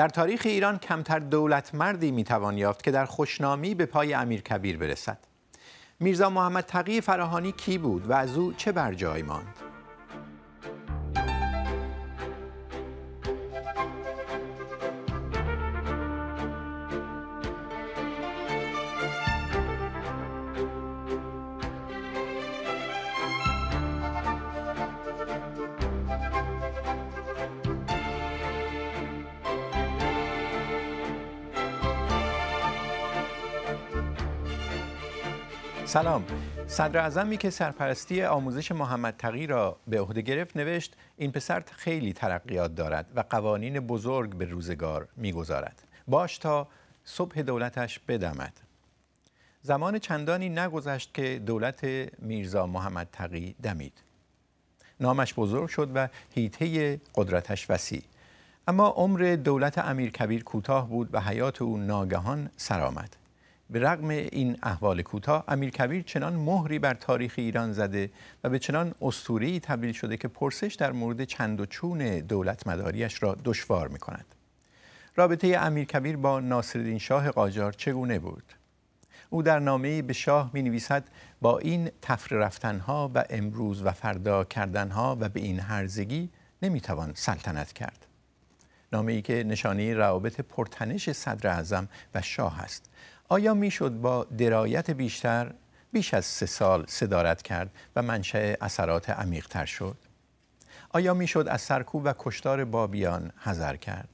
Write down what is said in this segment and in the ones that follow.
در تاریخ ایران کمتر دولت مردی میتوان یافت که در خوشنامی به پای امیر کبیر برسد میرزا محمد تقی فراهانی کی بود و از او چه برجای ماند؟ سلام صدر اعظمی که سرپرستی آموزش محمد تقی را به عهده گرفت نوشت این پسر خیلی ترقیات دارد و قوانین بزرگ به روزگار میگذارد باش تا صبح دولتش بدمد زمان چندانی نگذشت که دولت میرزا محمد تقی دمید نامش بزرگ شد و هیته قدرتش وسیع اما عمر دولت امیر کبیر کوتاه بود و حیات او ناگهان سرآمد به رغم این احوال کوتاه امیر کبیر چنان مهری بر تاریخ ایران زده و به چنان اسطوری تبدیل شده که پرسش در مورد چند و چون دولت مداریش را دشوار می کند. رابطه امیر کبیر با ناصرالدین شاه قاجار چگونه بود؟ او در نامه به شاه می نویسد با این تفر رفتنها و امروز و فردا کردنها و به این هرزگی نمی توان سلطنت کرد. نامه ای که نشانه روابط پرتنش صدر اعظم و شاه است آیا میشد با درایت بیشتر بیش از سه سال صدارت کرد و منشأ اثرات عمیقتر شد؟ آیا میشد از سرکوب و کشتار بابیان حذر کرد؟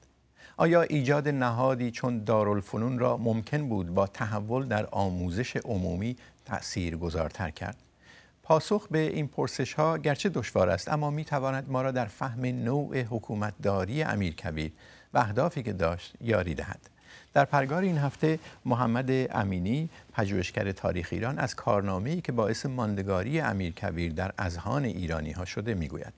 آیا ایجاد نهادی چون دارالفنون را ممکن بود با تحول در آموزش عمومی تأثیر گذارتر کرد؟ پاسخ به این پرسش ها گرچه دشوار است اما می تواند ما را در فهم نوع حکومتداری امیر کبیر و اهدافی که داشت یاری دهد. در پرگار این هفته محمد امینی پژوهشگر تاریخ ایران از کارنامه‌ای که باعث ماندگاری امیر کبیر در اذهان ایرانی ها شده میگوید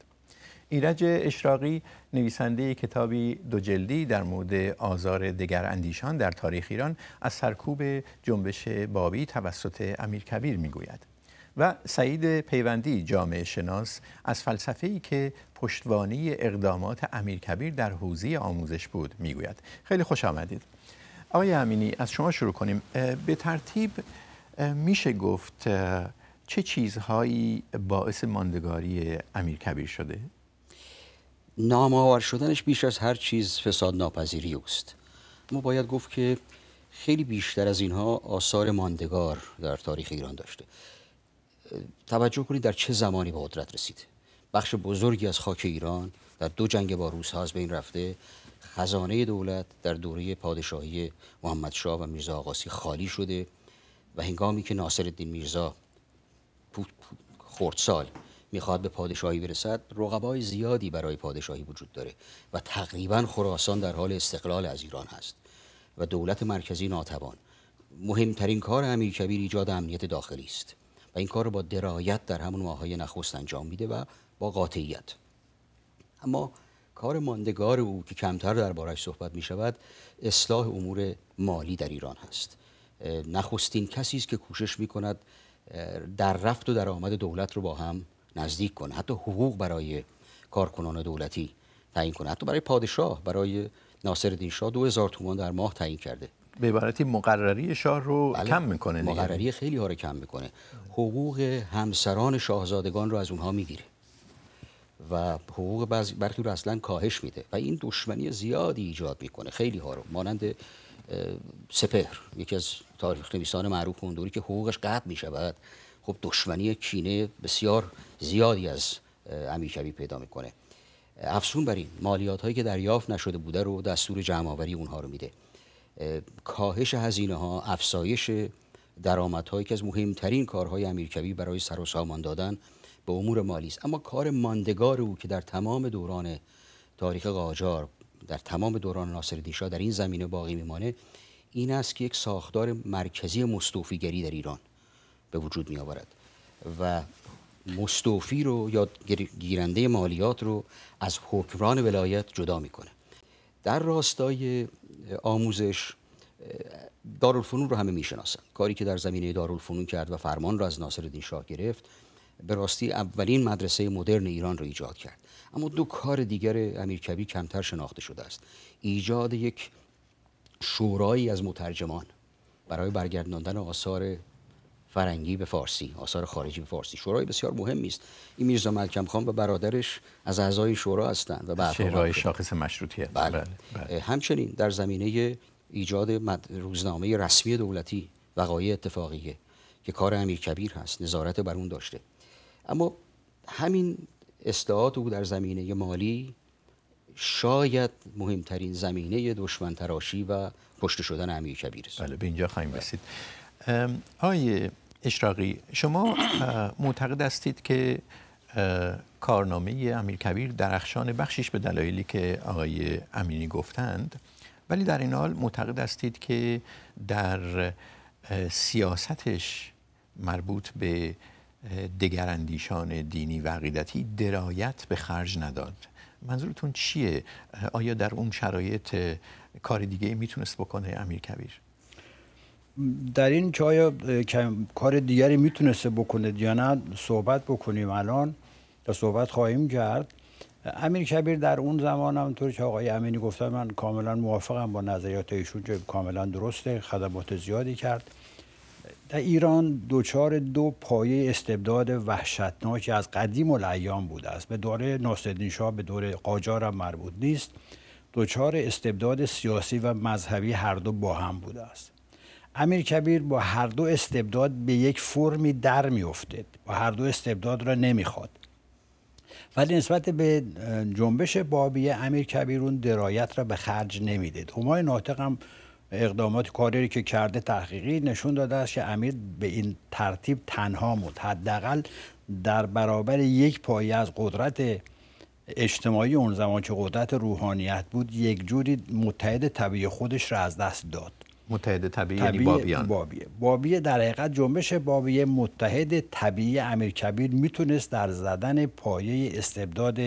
ایرج اشراقی نویسنده کتابی دو جلدی در مورد آزار دگر اندیشان در تاریخ ایران از سرکوب جنبش بابی توسط امیر کبیر میگوید و سعید پیوندی جامعه شناس از فلسفه که پشتوانه اقدامات امیرکبیر در حوزه آموزش بود میگوید خیلی خوش آمدید آقای امینی از شما شروع کنیم به ترتیب میشه گفت چه چیزهایی باعث ماندگاری امیر کبیر شده؟ نامآور شدنش بیش از هر چیز فساد ناپذیری است ما باید گفت که خیلی بیشتر از اینها آثار ماندگار در تاریخ ایران داشته توجه کنید در چه زمانی به قدرت رسید بخش بزرگی از خاک ایران در دو جنگ با روس ها از بین رفته خزانه دولت در دوره پادشاهی محمد شاه و میرزا آقاسی خالی شده و هنگامی که ناصر الدین میرزا خردسال میخواد به پادشاهی برسد رقبای زیادی برای پادشاهی وجود داره و تقریبا خراسان در حال استقلال از ایران هست و دولت مرکزی ناتوان مهمترین کار امیرکبیر ایجاد امنیت داخلی است و این کار رو با درایت در همون ماهای نخست انجام میده و با قاطعیت اما کار ماندگار او که کمتر دربارش صحبت می شود اصلاح امور مالی در ایران هست نخستین کسی است که کوشش می کند در رفت و درآمد دولت رو با هم نزدیک کنه حتی حقوق برای کارکنان دولتی تعیین کنه حتی برای پادشاه برای ناصرالدین شاه 2000 تومان در ماه تعیین کرده به عبارتی مقرری شاه رو بله. کم میکنه مقرری خیلی ها رو کم میکنه حقوق همسران شاهزادگان رو از اونها میگیره و حقوق بعضی برخی رو اصلا کاهش میده و این دشمنی زیادی ایجاد میکنه خیلی ها رو مانند سپهر یکی از تاریخ نویسان معروف اون دوری که حقوقش قطع میشود خب دشمنی کینه بسیار زیادی از امیرکبیر پیدا میکنه افسون بر این مالیات هایی که دریافت نشده بوده رو دستور جمع آوری اونها رو میده کاهش هزینه ها افزایش هایی که از مهمترین کارهای امیرکبیر برای سر و سامان دادن به امور مالی است اما کار ماندگار او که در تمام دوران تاریخ قاجار در تمام دوران ناصر شاه در این زمینه باقی میمانه این است که یک ساختار مرکزی مستوفیگری در ایران به وجود می آورد و مستوفی رو یا گیرنده مالیات رو از حکمران ولایت جدا میکنه در راستای آموزش دارالفنون رو همه میشناسن کاری که در زمینه دارالفنون کرد و فرمان را از ناصرالدین شاه گرفت به راستی اولین مدرسه مدرن ایران را ایجاد کرد اما دو کار دیگر امیر کبی کمتر شناخته شده است ایجاد یک شورایی از مترجمان برای برگرداندن آثار فرنگی به فارسی آثار خارجی به فارسی شورای بسیار مهم است این میرزا ملکم خان و برادرش از اعضای شورا هستند و بعد شورای شاخص مشروطیت بله. بله،, بله. بله. همچنین در زمینه ایجاد روزنامه رسمی دولتی وقایع اتفاقیه که کار امیر کبیر هست نظارت بر اون داشته اما همین استعاد او در زمینه مالی شاید مهمترین زمینه دشمن تراشی و کشته شدن امیر کبیر است بله به اینجا خواهیم آقای اشراقی شما معتقد هستید که کارنامه امیر کبیر درخشان بخشیش به دلایلی که آقای امینی گفتند ولی در این حال معتقد هستید که در سیاستش مربوط به دگراندیشان دینی و عقیدتی درایت به خرج نداد منظورتون چیه؟ آیا در اون شرایط کار دیگه میتونست بکنه امیر کبیر؟ در این که آیا کار دیگری میتونست بکنه یا نه صحبت بکنیم الان یا صحبت خواهیم کرد امیر کبیر در اون زمان هم که آقای امینی گفتم من کاملا موافقم با نظریات ایشون که کاملا درسته خدمات زیادی کرد در ایران دوچار دو پایه استبداد وحشتناکی از قدیم الایام بوده است به دوره ناصرالدین شاه به دوره قاجار هم مربوط نیست دوچار استبداد سیاسی و مذهبی هر دو با هم بوده است امیر کبیر با هر دو استبداد به یک فرمی در میفته با هر دو استبداد را نمیخواد ولی نسبت به جنبش بابیه امیر کبیرون درایت را به خرج نمیدید همای ناطق هم اقدامات کاری که کرده تحقیقی نشون داده است که امیر به این ترتیب تنها بود حداقل در برابر یک پایه از قدرت اجتماعی اون زمان که قدرت روحانیت بود یک جوری متحد طبیع خودش را از دست داد متحد طبیعی, یعنی طبیعی بابیه. بابیه در حقیقت جنبش بابیه متحد طبیعی امیرکبیر میتونست در زدن پایه استبداد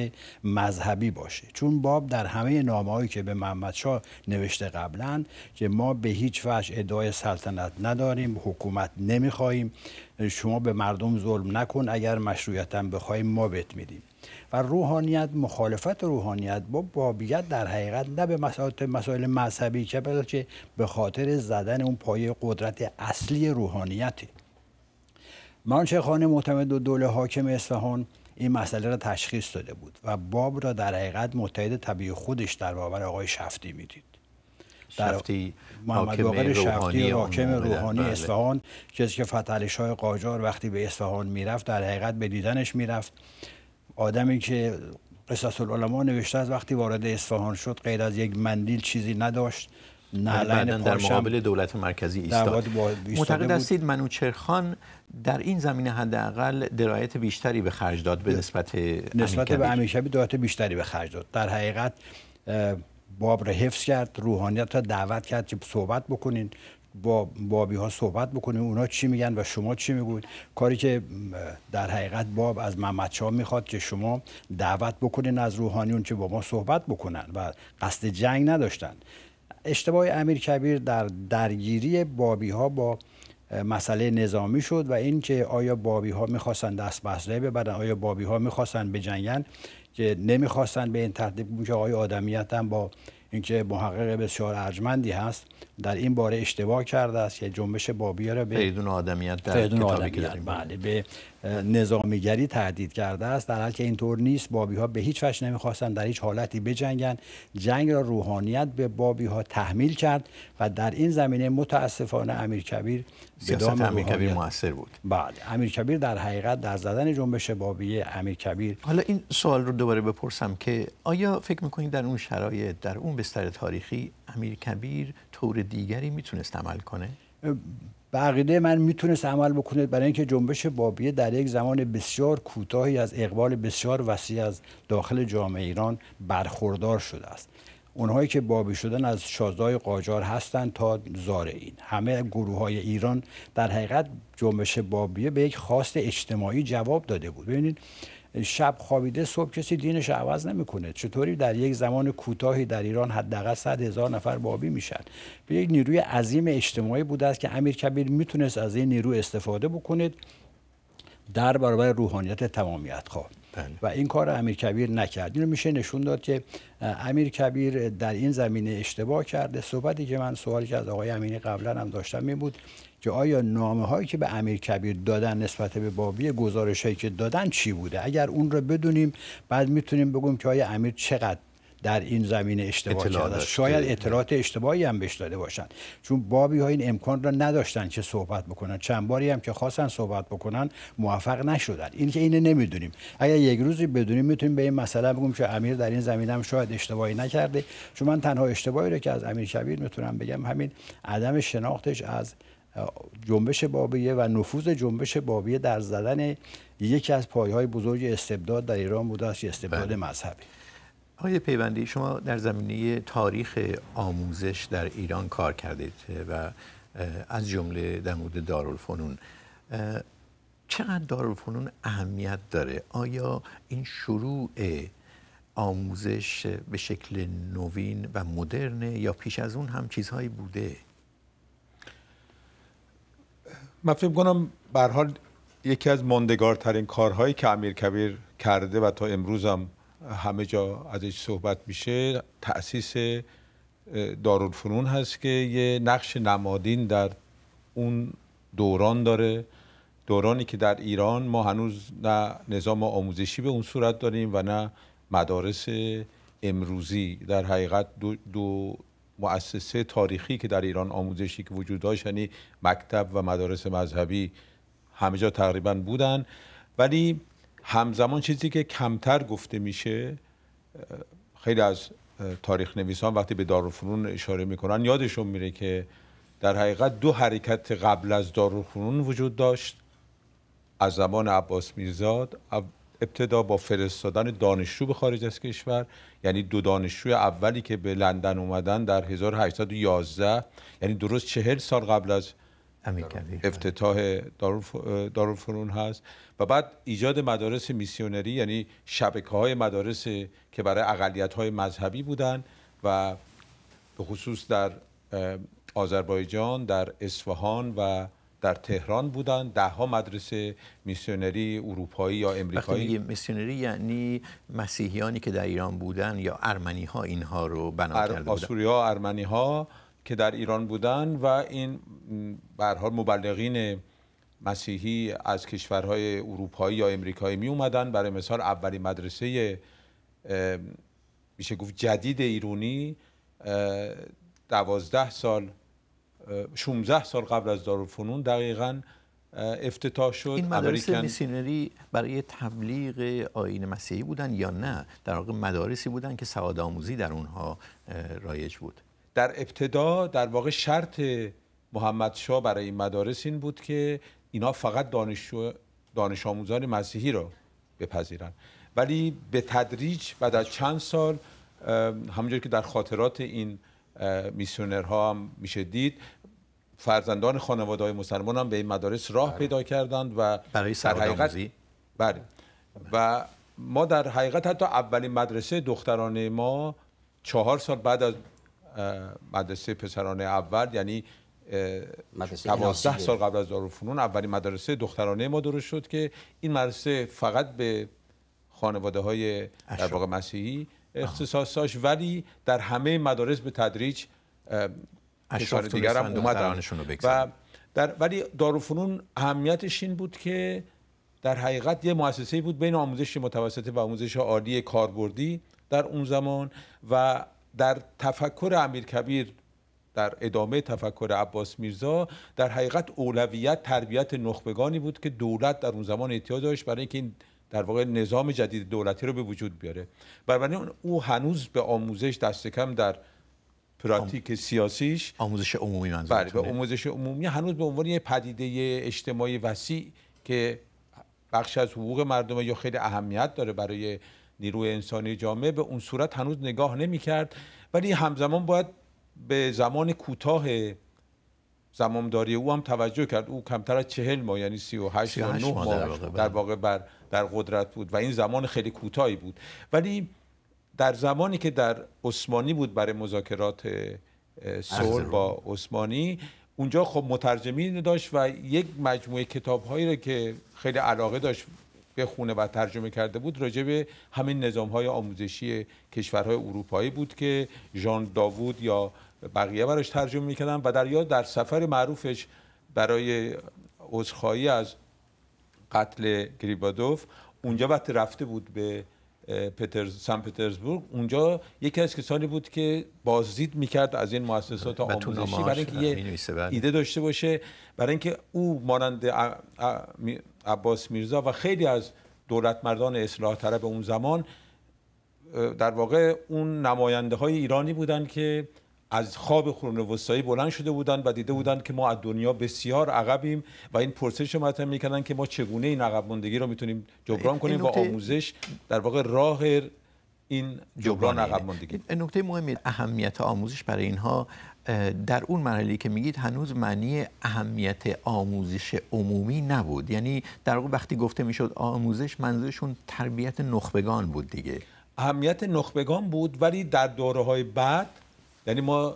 مذهبی باشه چون باب در همه نامه هایی که به محمد شاه نوشته قبلا که ما به هیچ وجه ادعای سلطنت نداریم حکومت نمیخواهیم شما به مردم ظلم نکن اگر مشروعیتا بخوایم ما بهت میدیم و روحانیت مخالفت روحانیت با بابیت در حقیقت نه به مسائل مذهبی که بلکه به خاطر زدن اون پایه قدرت اصلی روحانیته مانچه خانه معتمد و دوله حاکم اصفهان این مسئله را تشخیص داده بود و باب را در حقیقت متحد طبیعی خودش در باور آقای شفتی میدید در شفتی محمد باقر شفتی حاکم روحانی بله. اصفهان کسی که فتح شاه قاجار وقتی به اصفهان میرفت در حقیقت به دیدنش میرفت آدمی که قصص العلماء نوشته از وقتی وارد اصفهان شد غیر از یک مندیل چیزی نداشت نعلین یعنی در مقابل دولت مرکزی ایستاد معتقد هستید منوچهر خان در این زمینه حداقل درایت بیشتری به خرج داد به نسبت نسبت به امیشبی درایت بیشتری به خرج داد در حقیقت باب را حفظ کرد روحانیت را دعوت کرد که صحبت بکنین با بابی ها صحبت بکنین اونا چی میگن و شما چی میگوید کاری که در حقیقت باب از شاه میخواد که شما دعوت بکنین از روحانیون که با ما صحبت بکنن و قصد جنگ نداشتن اشتباه امیر کبیر در درگیری بابی ها با مسئله نظامی شد و این که آیا بابی ها میخواستن دست به ببرن آیا بابی ها میخواستن بجنگن که نمیخواستن به این ترتیب که آقای آدمیت هم با اینکه محقق بسیار ارجمندی هست در این باره اشتباه کرده است که جنبش بابیه را به فیدون آدمیت در بله به نظامیگری تهدید کرده است در حال که اینطور نیست بابی ها به هیچ وجه نمیخواستند در هیچ حالتی بجنگند جنگ را روحانیت به بابی ها تحمیل کرد و در این زمینه متاسفانه امیر کبیر سیاست امیر کبیر موثر بود بله امیر کبیر در حقیقت در زدن جنبش بابی امیر کبیر حالا این سوال رو دوباره بپرسم که آیا فکر میکنید در اون شرایط در اون بستر تاریخی امیر کبیر طور دیگری میتونست عمل کنه؟ بقیده من میتونست عمل بکنه برای اینکه جنبش بابیه در یک زمان بسیار کوتاهی از اقبال بسیار وسیع از داخل جامعه ایران برخوردار شده است اونهایی که بابی شدن از شازدای قاجار هستند تا این همه گروه های ایران در حقیقت جنبش بابیه به یک خواست اجتماعی جواب داده بود ببینید شب خوابیده صبح کسی دینش عوض نمیکنه چطوری در یک زمان کوتاهی در ایران حداقل صد هزار نفر بابی میشن به یک نیروی عظیم اجتماعی بوده است که امیر کبیر میتونست از این نیرو استفاده بکنه در برابر روحانیت تمامیت خواه خب، بله. و این کار امیر کبیر نکرد اینو میشه نشون داد که امیر کبیر در این زمینه اشتباه کرده صحبتی که من سوالی که از آقای امینی قبلا هم داشتم این بود که آیا نامه هایی که به امیر کبیر دادن نسبت به بابی گزارش هایی که دادن چی بوده اگر اون رو بدونیم بعد میتونیم بگم که آیا امیر چقدر در این زمینه اشتباه کرده شاید بله. اطلاعات اشتباهی هم بهش داده باشن چون بابی ها این امکان را نداشتن که صحبت بکنن چند باری هم که خواستن صحبت بکنن موفق نشدن این که اینه نمیدونیم اگر یک روزی بدونیم میتونیم به این مسئله بگم که امیر در این زمینه هم شاید اشتباهی نکرده چون من تنها اشتباهی رو که از امیر کبیر میتونم بگم همین عدم شناختش از جنبش بابیه و نفوذ جنبش بابیه در زدن یکی از پایهای بزرگ استبداد در ایران بوده است استبداد بله. مذهبی آقای پیوندی شما در زمینه تاریخ آموزش در ایران کار کردید و از جمله در مورد دارالفنون چقدر دارالفنون اهمیت داره آیا این شروع آموزش به شکل نوین و مدرن یا پیش از اون هم چیزهایی بوده من فکر کنم به حال یکی از ماندگارترین کارهایی که امیر کبیر کرده و تا امروز هم همه جا ازش صحبت میشه تأسیس دارالفنون هست که یه نقش نمادین در اون دوران داره دورانی که در ایران ما هنوز نه نظام آموزشی به اون صورت داریم و نه مدارس امروزی در حقیقت دو, دو مؤسسه تاریخی که در ایران آموزشی که وجود داشت یعنی مکتب و مدارس مذهبی همه جا تقریبا بودن ولی همزمان چیزی که کمتر گفته میشه خیلی از تاریخ نویسان وقتی به دارالفنون اشاره میکنن یادشون میره که در حقیقت دو حرکت قبل از دارالفنون وجود داشت از زمان عباس میرزاد ابتدا با فرستادن دانشجو به خارج از کشور یعنی دو دانشجوی اولی که به لندن اومدن در 1811 یعنی درست چهل سال قبل از افتتاح دارالفنون هست و بعد ایجاد مدارس میسیونری یعنی شبکه های مدارس که برای اقلیت های مذهبی بودن و به خصوص در آذربایجان در اصفهان و در تهران بودن ده ها مدرسه میسیونری اروپایی یا امریکایی وقتی میسیونری یعنی مسیحیانی که در ایران بودن یا ارمنی ها اینها رو بنا کرده بودن آسوری ها ارمنی ها که در ایران بودن و این برحال مبلغین مسیحی از کشورهای اروپایی یا امریکایی می اومدن برای مثال اولین مدرسه میشه گفت جدید ایرونی دوازده سال 16 سال قبل از دارالفنون دقیقا افتتاح شد این مدارس میسینری برای تبلیغ آین مسیحی بودن یا نه در واقع مدارسی بودن که سواد آموزی در اونها رایج بود در ابتدا در واقع شرط محمد شا برای این مدارس این بود که اینا فقط دانش, دانش آموزان مسیحی رو بپذیرن ولی به تدریج بعد از چند سال همونجور که در خاطرات این میسیونرها هم میشه دید فرزندان خانواده های مسلمان هم به این مدارس راه بله. پیدا کردند و برای سر حقیقت بله و ما در حقیقت حتی اولین مدرسه دختران ما چهار سال بعد از مدرسه پسرانه اول یعنی دوازده سال قبل از دارالفنون اولین مدرسه دخترانه ما درست شد که این مدرسه فقط به خانواده های در واقع مسیحی اختصاص ولی در همه مدارس به تدریج کشور دیگر هم اومدن و در ولی دارالفنون اهمیتش این بود که در حقیقت یه مؤسسه بود بین آموزش متوسطه و آموزش عالی کاربردی در اون زمان و در تفکر امیرکبیر در ادامه تفکر عباس میرزا در حقیقت اولویت تربیت نخبگانی بود که دولت در اون زمان احتیاج داشت برای اینکه این در واقع نظام جدید دولتی رو به وجود بیاره بنابراین او هنوز به آموزش دست کم در پراتیک سیاسیش آموزش عمومی منظورتونه بله، به آموزش عمومی هنوز به عنوان یه پدیده اجتماعی وسیع که بخش از حقوق مردم یا خیلی اهمیت داره برای نیروی انسانی جامعه به اون صورت هنوز نگاه نمی کرد ولی همزمان باید به زمان کوتاه زمامداری او هم توجه کرد او کمتر از چهل ماه یعنی سی و هشت و ماه در بله. واقع, بر در قدرت بود و این زمان خیلی کوتاهی بود ولی در زمانی که در عثمانی بود برای مذاکرات سول با عثمانی اونجا خب مترجمین داشت و یک مجموعه کتابهایی را که خیلی علاقه داشت به خونه و ترجمه کرده بود راجع به همین نظام های آموزشی کشورهای اروپایی بود که ژان داوود یا بقیه براش ترجمه میکردن و در یاد در سفر معروفش برای عذرخواهی از قتل گریبادوف اونجا وقتی رفته بود به پترز، سن پترزبورگ اونجا یکی از کسانی بود که بازدید میکرد از این مؤسسات آموزشی برای اینکه یه بله. ایده داشته باشه برای اینکه او مانند عباس میرزا و خیلی از دولت مردان اصلاح طلب اون زمان در واقع اون نماینده های ایرانی بودند که از خواب قرون وستایی بلند شده بودند و دیده بودند که ما از دنیا بسیار عقبیم و این پرسش رو مطرح میکردن که ما چگونه این عقب ماندگی رو میتونیم جبران کنیم با آموزش در واقع راه این جبران عقب ماندگی نکته مهمی اهمیت آموزش برای اینها در اون مرحله که میگید هنوز معنی اهمیت آموزش عمومی نبود یعنی در واقع وقتی گفته میشد آموزش منظورشون تربیت نخبگان بود دیگه اهمیت نخبگان بود ولی در دوره های بعد یعنی ما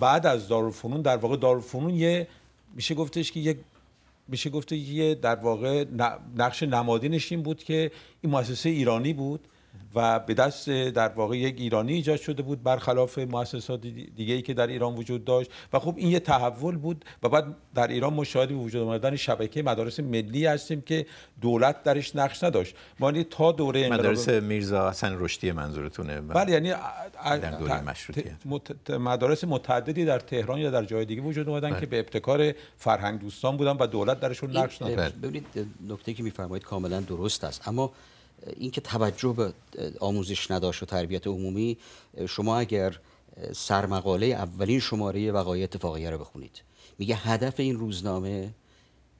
بعد از دارالفنون در واقع دارالفنون یه میشه گفتش که یک میشه گفته یه در واقع نقش نمادینش این بود که این مؤسسه ایرانی بود و به دست در واقع یک ایرانی ایجاد شده بود برخلاف مؤسسات دیگه ای که در ایران وجود داشت و خب این یه تحول بود و بعد در ایران مشاهده وجود آمدن شبکه مدارس ملی هستیم که دولت درش نقش نداشت مالی یعنی تا دوره مدارس میرزا حسن رشدی منظورتونه بله یعنی در مدارس متعددی در تهران یا در جای دیگه وجود آمدن بله. که به ابتکار فرهنگ دوستان بودن و دولت درشون نقش نداشت ببینید نکته که میفرمایید کاملا درست است اما اینکه توجه به آموزش نداشت و تربیت عمومی شما اگر سرمقاله اولین شماره وقایع اتفاقیه رو بخونید میگه هدف این روزنامه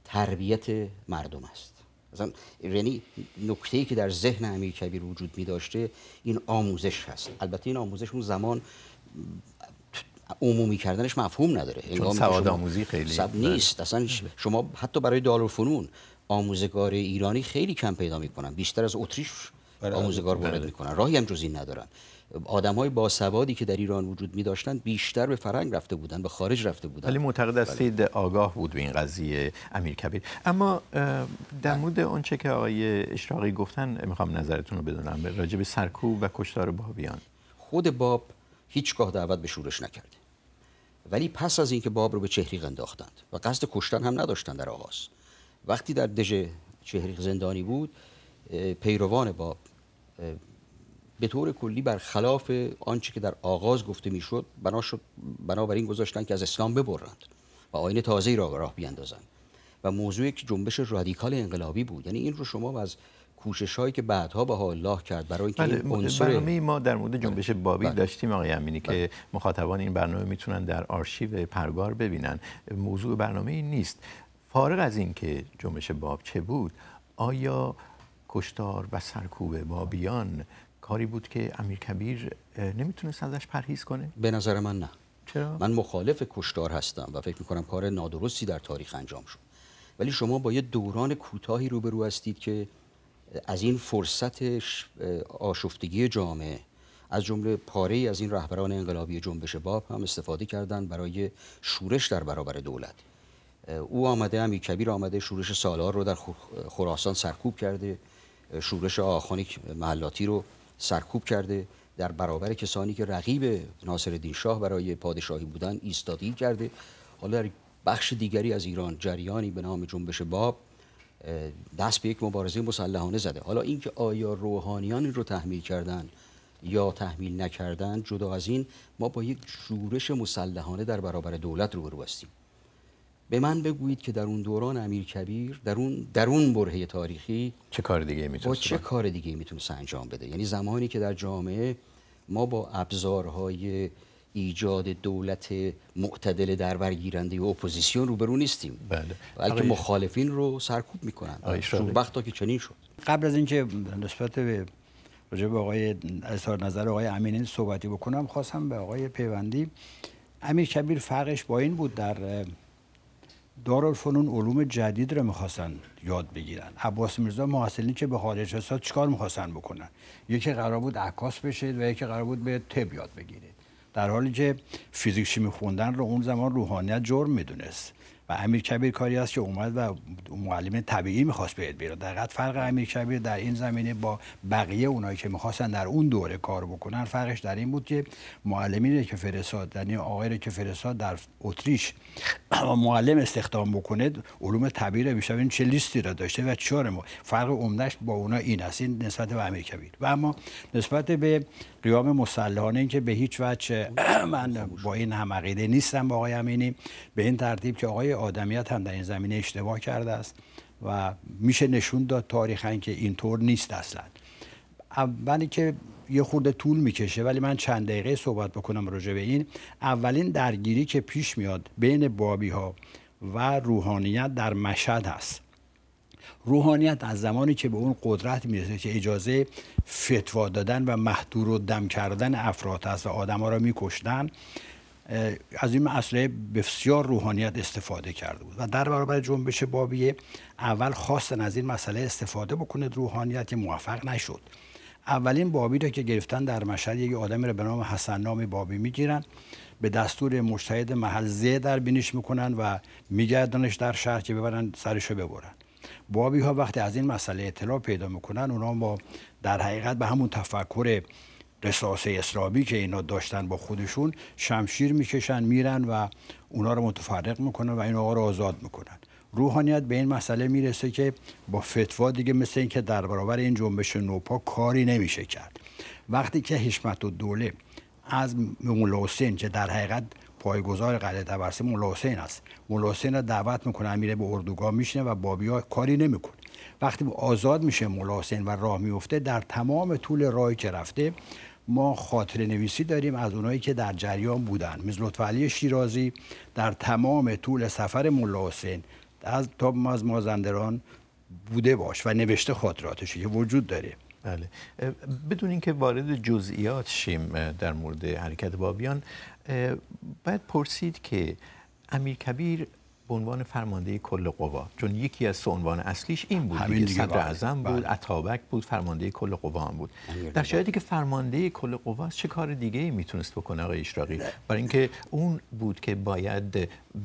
تربیت مردم است مثلا یعنی نکته ای که در ذهن امیر کبیر وجود می داشته این آموزش هست البته این آموزش اون زمان عمومی کردنش مفهوم نداره چون سواد آموزی خیلی سب نیست بله. اصلا شما حتی برای فنون آموزگار ایرانی خیلی کم پیدا میکنن بیشتر از اتریش آره، آموزگار آره. وارد میکنن راهی هم جز این ندارن آدم های باسوادی که در ایران وجود می داشتن بیشتر به فرنگ رفته بودن به خارج رفته بودن ولی معتقد بله. هستید آگاه بود به این قضیه امیر کبیر اما در بله. مورد آنچه که آقای اشراقی گفتن میخوام نظرتون رو بدونم راجع به سرکوب و کشتار بابیان خود باب هیچگاه دعوت به شورش نکرد ولی پس از اینکه باب رو به چهریق انداختند و قصد کشتن هم نداشتند در آغاز وقتی در دژ چهریق زندانی بود پیروان باب به طور کلی بر خلاف آنچه که در آغاز گفته میشد بنا شد بنابراین گذاشتن که از اسلام ببرند و آین تازه را راه بیاندازند و موضوع که جنبش رادیکال انقلابی بود یعنی این رو شما از کوشش هایی که بعدها حال الله کرد برای اینکه بله، برنامه ما در مورد بله، جنبش بابی بله، داشتیم آقای امینی که بله. مخاطبان این برنامه میتونن در آرشیو پرگار ببینن موضوع برنامه این نیست فارغ از اینکه جنبش باب چه بود آیا کشتار و سرکوب بابیان کاری بود که امیر کبیر نمیتونست ازش پرهیز کنه؟ به نظر من نه چرا؟ من مخالف کشتار هستم و فکر میکنم کار نادرستی در تاریخ انجام شد ولی شما با یه دوران کوتاهی روبرو هستید که از این فرصت آشفتگی جامعه از جمله پاره از این رهبران انقلابی جنبش باب هم استفاده کردند برای شورش در برابر دولت او آمده هم کبیر آمده شورش سالار رو در خراسان سرکوب کرده شورش آخانی محلاتی رو سرکوب کرده در برابر کسانی که رقیب ناصر شاه برای پادشاهی بودن ایستادی کرده حالا در بخش دیگری از ایران جریانی به نام جنبش باب دست به یک مبارزه مسلحانه زده حالا اینکه آیا روحانیان رو تحمیل کردن یا تحمیل نکردن جدا از این ما با یک شورش مسلحانه در برابر دولت رو هستیم به من بگویید که در اون دوران امیر کبیر در اون در اون برهه تاریخی چه کار دیگه میتونست با چه کار دیگه میتونست انجام بده یعنی زمانی که در جامعه ما با ابزارهای ایجاد دولت معتدل در برگیرنده و اپوزیسیون روبرو نیستیم بله بلکه مخالفین رو سرکوب میکنن وقتا که چنین شد قبل از اینکه نسبت به راجع به آقای اظهار نظر آقای امین صحبتی بکنم خواستم به آقای پیوندی امیر کبیر فرقش با این بود در فنون علوم جدید رو میخواستن یاد بگیرن عباس میرزا محصلین که به خارج چیکار میخواستن بکنن یکی قرار بود عکاس بشید و یکی قرار بود به طب یاد بگیرید در حالی که فیزیک شیمی خوندن رو اون زمان روحانیت جرم میدونست و امیر کبیر کاری است که اومد و معلم طبیعی میخواست بهت بیرون در فرق امیر در این زمینه با بقیه اونایی که میخواستن در اون دوره کار بکنن فرقش در این بود که معلمین که فرستاد یعنی آقای که فرستاد در اتریش معلم استخدام بکنه علوم طبیعی رو میشوین چه لیستی را داشته و چهار ما فرق عمدهش با اونا این است این نسبت به امریکا و اما نسبت به قیام مسلحانه این که به هیچ وجه من با این هم عقیده نیستم با آقای امینی به این ترتیب که آقای آدمیت هم در این زمینه اشتباه کرده است و میشه نشون داد تاریخا که اینطور نیست اصلا اولی که یه خورده طول میکشه ولی من چند دقیقه صحبت بکنم راجع به این اولین درگیری که پیش میاد بین بابی ها و روحانیت در مشهد هست روحانیت از زمانی که به اون قدرت میرسه که اجازه فتوا دادن و محدور و دم کردن افراد هست و آدم ها را میکشتن از این مسئله بسیار روحانیت استفاده کرده بود و در برابر جنبش بابیه اول خواستن از این مسئله استفاده بکنه روحانیت موفق نشد اولین بابی رو که گرفتن در مشهد یک آدمی رو به نام حسن نامی بابی میگیرن به دستور مشتهد محل زه در بینش میکنن و میگردنش در شهر که ببرن سرش رو ببرن بابی ها وقتی از این مسئله اطلاع پیدا میکنن اونا با در حقیقت به همون تفکر قصاص اسلامی که اینا داشتن با خودشون شمشیر میکشن میرن و اونا رو متفرق میکنن و این آقا رو آزاد میکنن روحانیت به این مسئله میرسه که با فتوا دیگه مثل اینکه در برابر این جنبش نوپا کاری نمیشه کرد وقتی که حشمت و دوله از مولا حسین که در حقیقت پایگزار قلعه تبرسی مولا حسین است مولا حسین را دعوت میکنه میره به اردوگاه میشینه و بابیا کاری نمیکنه وقتی آزاد میشه مولا حسین و راه میفته در تمام طول راهی که رفته ما خاطر نویسی داریم از اونایی که در جریان بودن مثل لطفعلی شیرازی در تمام طول سفر مولا حسین از تا از مازندران بوده باش و نوشته خاطراتش که وجود داره بله بدون اینکه وارد جزئیات شیم در مورد حرکت بابیان باید پرسید که امیر کبیر به عنوان فرمانده کل قوا چون یکی از عنوان اصلیش این بود همین دیگه صدر بله، اعظم بود بله. اتابک بود فرمانده کل قوا هم بود در شرایطی که فرمانده کل قوا چه کار دیگه میتونست بکنه آقای اشراقی برای اینکه اون بود که باید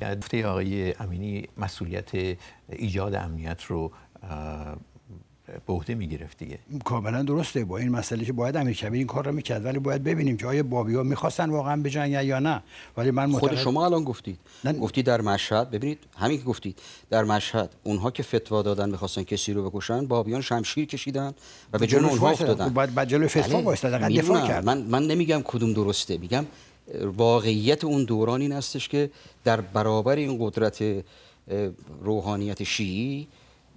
بعد آقای امینی مسئولیت ایجاد امنیت رو بوده میگرفت دیگه کاملا درسته با این مسئله که باید امیرکبیر این کار رو میکرد ولی باید ببینیم که آیا بابی ها میخواستن واقعا بجنگن یا نه ولی من متقل... خود شما الان گفتید نن... گفتی در مشهد ببینید همین که گفتید در مشهد اونها که فتوا دادن میخواستن کسی رو بکشن بابیان شمشیر کشیدن و به جون اونها افتادن بعد بعد جلوی فتوا بله. دفاع کرد من من نمیگم کدوم درسته میگم واقعیت اون دوران این هستش که در برابر این قدرت روحانیت شیعی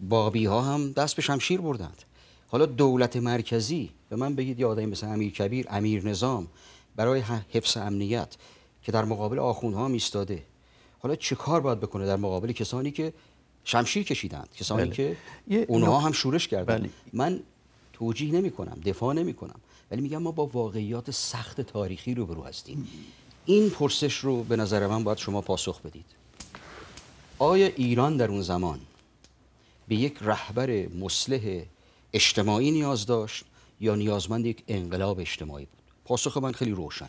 بابی ها هم دست به شمشیر بردند حالا دولت مرکزی به من بگید یادایی مثل امیر کبیر امیر نظام برای حفظ امنیت که در مقابل ها ایستاده حالا چه کار باید بکنه در مقابل کسانی که شمشیر کشیدند کسانی بله. که اونها هم شورش کردند بله. من توجیه نمی کنم دفاع نمی کنم ولی میگم ما با واقعیات سخت تاریخی برو هستیم این پرسش رو به نظر من باید شما پاسخ بدید آیا ایران در اون زمان به یک رهبر مسلح اجتماعی نیاز داشت یا نیازمند یک انقلاب اجتماعی بود پاسخ من خیلی روشن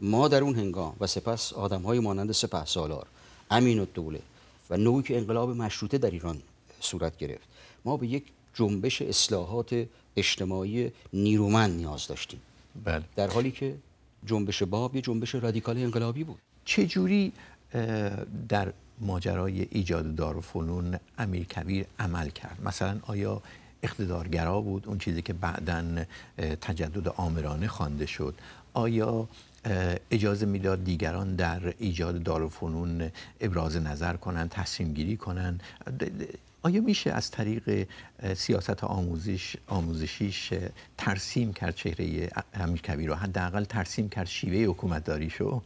ما در اون هنگام و سپس آدم های مانند سپه سالار امین و دوله و نوعی که انقلاب مشروطه در ایران صورت گرفت ما به یک جنبش اصلاحات اجتماعی نیرومن نیاز داشتیم بله. در حالی که جنبش باب یه جنبش رادیکال انقلابی بود چه جوری در ماجرای ایجاد فنون امیر کبیر عمل کرد مثلا آیا اقتدارگرا بود اون چیزی که بعدا تجدد آمرانه خوانده شد آیا اجازه میداد دیگران در ایجاد فنون ابراز نظر کنند تصمیم گیری کنند آیا میشه از طریق سیاست آموزش آموزشیش ترسیم کرد چهره امیر کبیر رو حداقل ترسیم کرد شیوه حکومت داریشو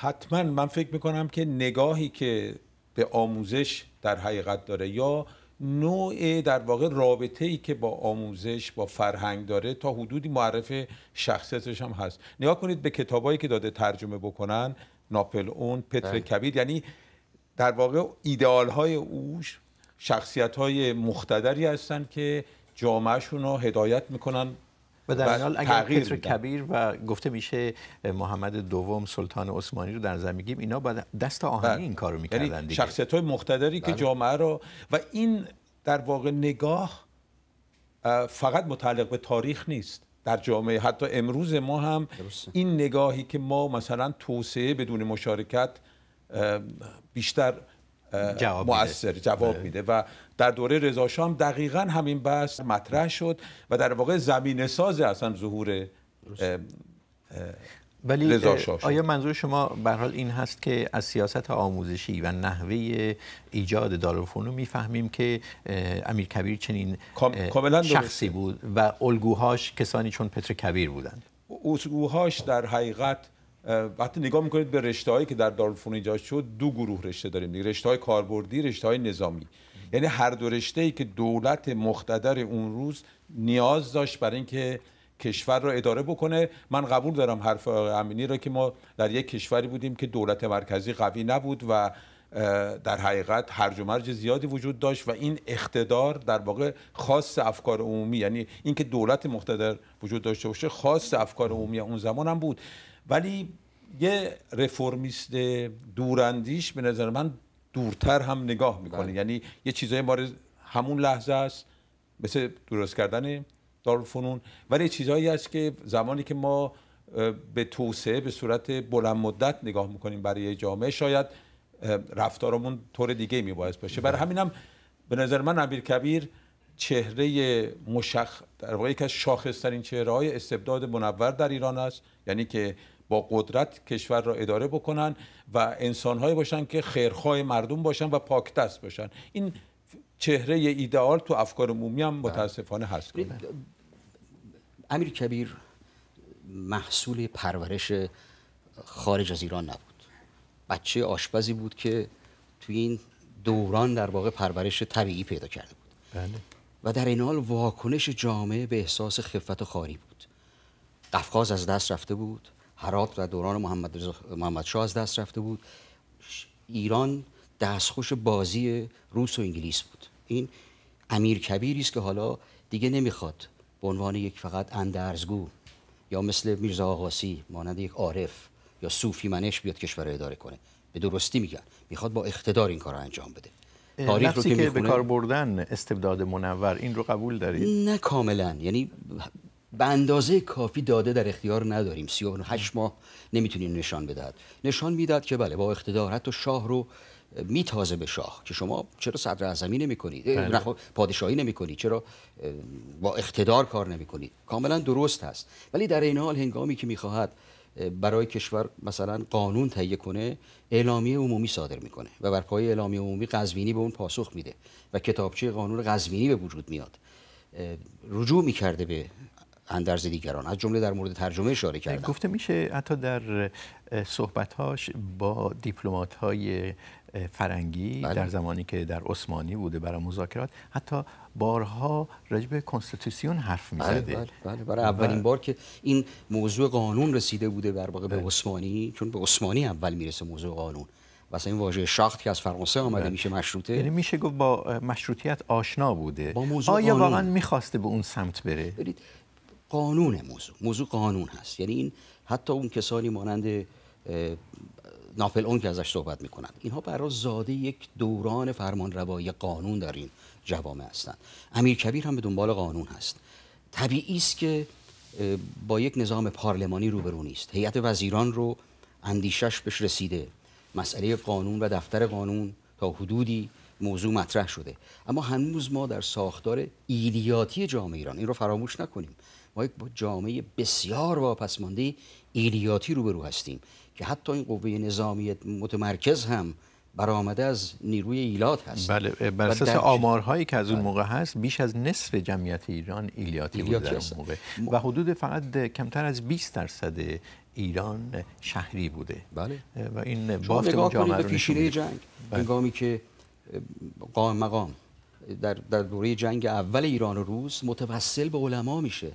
حتما من فکر میکنم که نگاهی که به آموزش در حقیقت داره یا نوع در واقع رابطه ای که با آموزش با فرهنگ داره تا حدودی معرف شخصیتش هم هست نگاه کنید به کتابایی که داده ترجمه بکنن ناپل اون پتر بله. کبیر یعنی در واقع ایدئال های اوش شخصیت های مختدری هستند که جامعهشون رو هدایت میکنن و در حال اگر پتر کبیر و گفته میشه محمد دوم سلطان عثمانی رو در گیم اینا با دست آهنی بله. این کارو میکردن یعنی شخصیت های مختدری که بله. جامعه رو و این در واقع نگاه فقط متعلق به تاریخ نیست در جامعه حتی امروز ما هم این نگاهی که ما مثلا توسعه بدون مشارکت بیشتر جواب مؤثر جواب بله. میده و در دوره رضا شام دقیقا همین بحث مطرح شد و در واقع زمین ساز اصلا ظهور ولی آیا منظور شما به حال این هست که از سیاست آموزشی و نحوه ایجاد دارالفنون میفهمیم که امیر کبیر چنین کاملا شخصی بود و الگوهاش کسانی چون پتر کبیر بودند الگوهاش در حقیقت وقتی نگاه میکنید به رشته هایی که در دارالفنون ایجاد شد دو گروه رشته داریم دیگه یعنی رشته های کاربردی رشته نظامی یعنی هر دو رشته که دولت مختدر اون روز نیاز داشت برای اینکه کشور را اداره بکنه من قبول دارم حرف امینی را که ما در یک کشوری بودیم که دولت مرکزی قوی نبود و در حقیقت هرج و مرج زیادی وجود داشت و این اقتدار در واقع خاص افکار عمومی یعنی اینکه دولت مختدر وجود داشته باشه خاص افکار عمومی اون زمان هم بود ولی یه رفرمیست دوراندیش به نظر من دورتر هم نگاه میکنه بله. یعنی یه چیزای ما همون لحظه است مثل درست کردن دارالفنون ولی چیزهایی است که زمانی که ما به توسعه به صورت بلند مدت نگاه میکنیم برای جامعه شاید رفتارمون طور دیگه میباید باشه برای بله. هم به نظر من امیر کبیر چهره مشخ در واقع یک از شاخصترین چهره های استبداد منور در ایران است یعنی که با قدرت کشور را اداره بکنن و انسانهایی باشن که خیرخواه مردم باشن و پاک دست باشن این چهره ایدئال تو افکار عمومی هم بله. متاسفانه هست امیر کبیر محصول پرورش خارج از ایران نبود بچه آشپزی بود که توی این دوران در واقع پرورش طبیعی پیدا کرده بود بله. و در این حال واکنش جامعه به احساس خفت و خاری بود قفقاز از دست رفته بود هرات و دوران محمد, محمد شاه از دست رفته بود ایران دستخوش بازی روس و انگلیس بود این امیر کبیری است که حالا دیگه نمیخواد به عنوان یک فقط اندرزگو یا مثل میرزا آقاسی مانند یک عارف یا صوفی منش بیاد کشور اداره کنه به درستی میگن میخواد با اقتدار این کار رو انجام بده تاریخ که, که به کار بردن استبداد منور این رو قبول دارید نه کاملا یعنی به اندازه کافی داده در اختیار نداریم 38 ماه نمیتونیم نشان بدهد نشان میداد که بله با اقتدار حتی شاه رو میتازه به شاه که شما چرا صدر اعظمی نمی کنید بله. خب، پادشاهی نمی کنید چرا با اقتدار کار نمی کنید کاملا درست هست ولی در این حال هنگامی که میخواهد برای کشور مثلا قانون تهیه کنه اعلامیه عمومی صادر میکنه و بر پای اعلامیه عمومی قزوینی به اون پاسخ میده و کتابچه قانون قزوینی به وجود میاد رجوع میکرده به اندرز دیگران از جمله در مورد ترجمه اشاره کردن گفته میشه حتی در صحبتهاش با دیپلمات های فرنگی بله. در زمانی که در عثمانی بوده برای مذاکرات حتی بارها رجب حرف میزده بله بله, بله برای اولین بار که این موضوع قانون رسیده بوده بر واقع به بله. عثمانی چون به عثمانی اول میرسه موضوع قانون واسه این واژه شاخت که از فرانسه آمده بله. میشه مشروطه یعنی میشه گفت با مشروطیت آشنا بوده با موضوع آیا واقعا میخواسته به اون سمت بره قانون موضوع موضوع قانون هست یعنی این حتی اون کسانی مانند ناپل اون که ازش صحبت میکنند اینها برای زاده یک دوران فرمان روای قانون در این جوامع هستند امیر کبیر هم به دنبال قانون هست طبیعی است که با یک نظام پارلمانی روبرو نیست هیئت وزیران رو اندیشش بهش رسیده مسئله قانون و دفتر قانون تا حدودی موضوع مطرح شده اما هنوز ما در ساختار ایدیاتی جامعه ایران این رو فراموش نکنیم ما یک با جامعه بسیار واپسمانده ایلیاتی روبرو هستیم که حتی این قوه نظامی متمرکز هم برآمده از نیروی ایلات هست بله بر اساس آمارهایی که از اون بله. موقع هست بیش از نصف جمعیت ایران ایلیاتی, ایلیاتی در اون موقع و حدود فقط کمتر از 20 درصد ایران شهری بوده بله و این بافت جامعه رو پیشینه جنگ بله. هنگامی که قام مقام در, در دوره جنگ اول ایران و روز متوسل به علما میشه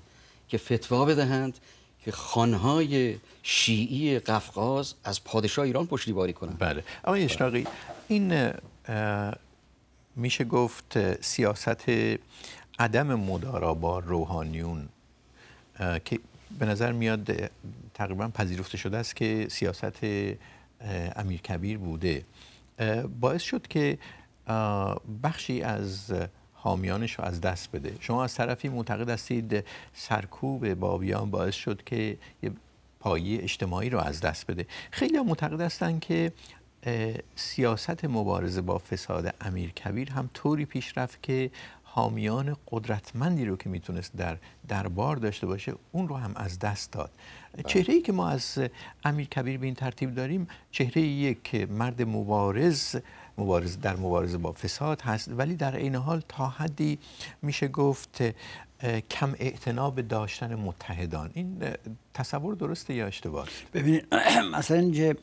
که فتوا بدهند که خانهای شیعی قفقاز از پادشاه ایران پشتیبانی کنند بله اما اشناقی این میشه گفت سیاست عدم مدارا با روحانیون که به نظر میاد تقریبا پذیرفته شده است که سیاست امیرکبیر بوده باعث شد که بخشی از حامیانش رو از دست بده شما از طرفی معتقد هستید سرکوب بابیان باعث شد که یه پایه اجتماعی رو از دست بده خیلی معتقد هستن که سیاست مبارزه با فساد امیر کبیر هم طوری پیش رفت که حامیان قدرتمندی رو که میتونست در دربار داشته باشه اون رو هم از دست داد بله. چهره ای که ما از امیر کبیر به این ترتیب داریم چهره یک مرد مبارز مبارز در مبارزه با فساد هست ولی در این حال تا حدی میشه گفت کم اعتناب داشتن متحدان این تصور درسته یا اشتباه ببینید مثلا اینجا